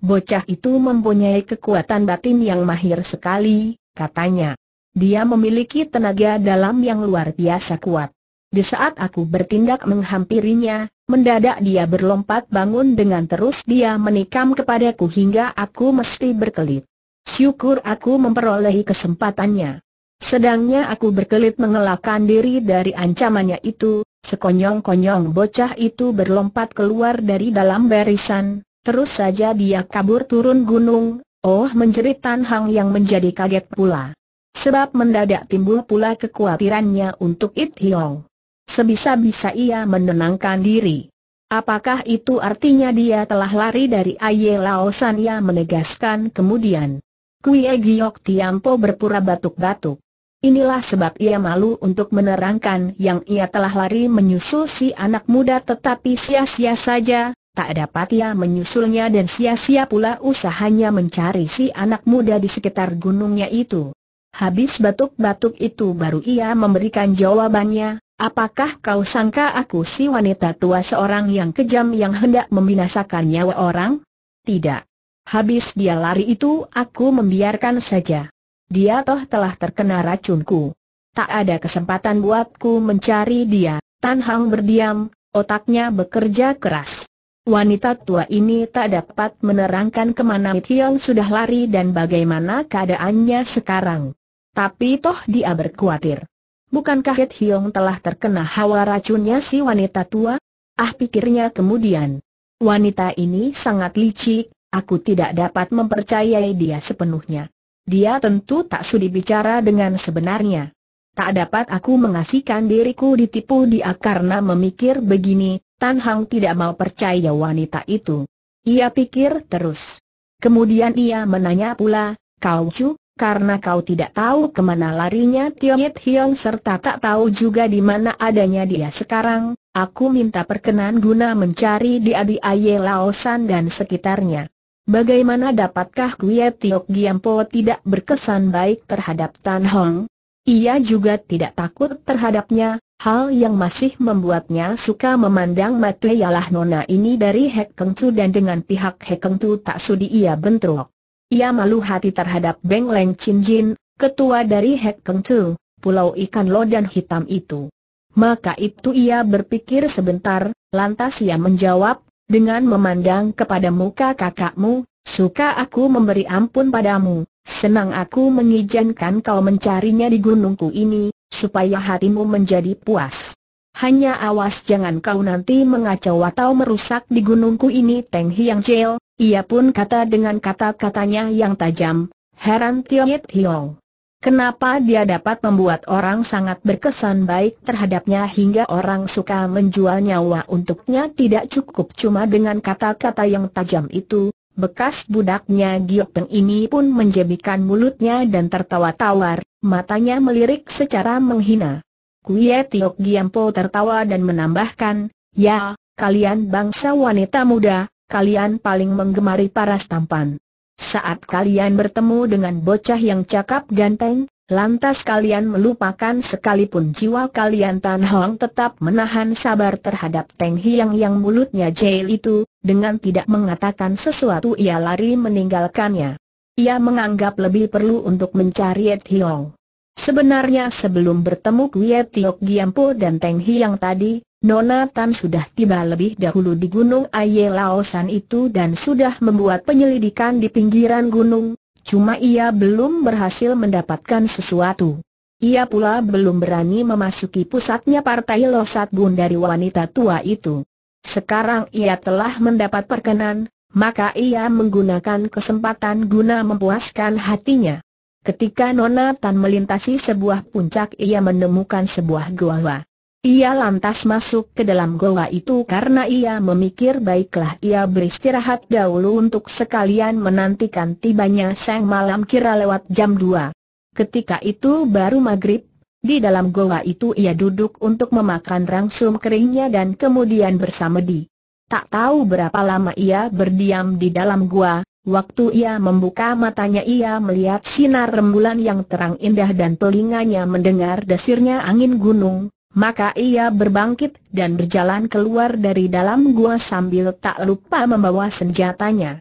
Bocah itu mempunyai kekuatan batin yang mahir sekali, katanya. Dia memiliki tenaga dalam yang luar biasa kuat. Di saat aku bertindak menghampirinya, Mendadak dia berlompat bangun dengan terus dia menikam kepadaku hingga aku mesti berkelit. Syukur aku memperolehi kesempatannya. Sedangnya aku berkelit mengelakkan diri dari ancamannya itu, sekonyong-konyong bocah itu berlompat keluar dari dalam barisan, terus saja dia kabur turun gunung, oh menjerit Tan Hang yang menjadi kaget pula. Sebab mendadak timbul pula kekhawatirannya untuk It Hiong. Sebisa-bisa ia menenangkan diri. Apakah itu artinya dia telah lari dari Aye Laosan? Ia menegaskan kemudian. Kuie Giok Tiampo berpura batuk-batuk. Inilah sebab ia malu untuk menerangkan yang ia telah lari menyusul si anak muda tetapi sia-sia saja, tak dapat ia menyusulnya dan sia-sia pula usahanya mencari si anak muda di sekitar gunungnya itu. Habis batuk-batuk itu baru ia memberikan jawabannya, Apakah kau sangka aku si wanita tua seorang yang kejam yang hendak membinasakan nyawa orang? Tidak. Habis dia lari itu aku membiarkan saja. Dia toh telah terkena racunku. Tak ada kesempatan buatku mencari dia. Tan Hang berdiam, otaknya bekerja keras. Wanita tua ini tak dapat menerangkan kemana Tiong sudah lari dan bagaimana keadaannya sekarang. Tapi toh dia berkuatir. Bukankah Het Hiong telah terkena hawa racunnya si wanita tua? Ah pikirnya kemudian. Wanita ini sangat licik, aku tidak dapat mempercayai dia sepenuhnya. Dia tentu tak sudi bicara dengan sebenarnya. Tak dapat aku mengasihkan diriku ditipu dia karena memikir begini, Tan Hang tidak mau percaya wanita itu. Ia pikir terus. Kemudian ia menanya pula, Kau Chu, karena kau tidak tahu kemana larinya Yit Hiong serta tak tahu juga di mana adanya dia sekarang, aku minta perkenan guna mencari di adi Aye Laosan dan sekitarnya. Bagaimana dapatkah kuya Tio Tiok Giampo tidak berkesan baik terhadap Tan Hong? Ia juga tidak takut terhadapnya, hal yang masih membuatnya suka memandang mati ialah nona ini dari Hek Keng Tu dan dengan pihak Hek Keng Tu tak sudi ia bentrok. Ia malu hati terhadap Beng Leng Chin Jin, ketua dari Hek Keng Tu, pulau ikan lodan hitam itu. Maka itu ia berpikir sebentar, lantas ia menjawab, dengan memandang kepada muka kakakmu, suka aku memberi ampun padamu, senang aku mengizinkan kau mencarinya di gunungku ini, supaya hatimu menjadi puas. Hanya awas jangan kau nanti mengacau atau merusak di gunungku ini Teng Hiang Jail, ia pun kata dengan kata-katanya yang tajam, heran Yit Hiong. Kenapa dia dapat membuat orang sangat berkesan baik terhadapnya hingga orang suka menjual nyawa untuknya tidak cukup cuma dengan kata-kata yang tajam itu, bekas budaknya Giok Peng ini pun menjebikan mulutnya dan tertawa tawar, matanya melirik secara menghina. Kuya Tiok Giampo tertawa dan menambahkan, ya, kalian bangsa wanita muda, kalian paling menggemari paras tampan. Saat kalian bertemu dengan bocah yang cakap ganteng, lantas kalian melupakan sekalipun jiwa kalian Tan Hong tetap menahan sabar terhadap Teng Hiang yang mulutnya jail itu, dengan tidak mengatakan sesuatu ia lari meninggalkannya. Ia menganggap lebih perlu untuk mencari Et Hiong. Sebenarnya sebelum bertemu kuiet Tiok Giampo dan Teng Hiang tadi, Nona Tan sudah tiba lebih dahulu di Gunung Aye Laosan itu dan sudah membuat penyelidikan di pinggiran gunung, cuma ia belum berhasil mendapatkan sesuatu. Ia pula belum berani memasuki pusatnya partai Losat Bun dari wanita tua itu. Sekarang ia telah mendapat perkenan, maka ia menggunakan kesempatan guna memuaskan hatinya. Ketika Nona Tan melintasi sebuah puncak ia menemukan sebuah gua. Ia lantas masuk ke dalam goa itu karena ia memikir baiklah ia beristirahat dahulu untuk sekalian menantikan tibanya sang malam kira lewat jam 2. Ketika itu baru maghrib, di dalam goa itu ia duduk untuk memakan rangsum keringnya dan kemudian bersamedi. Tak tahu berapa lama ia berdiam di dalam gua. waktu ia membuka matanya ia melihat sinar rembulan yang terang indah dan telinganya mendengar desirnya angin gunung maka ia berbangkit dan berjalan keluar dari dalam gua sambil tak lupa membawa senjatanya.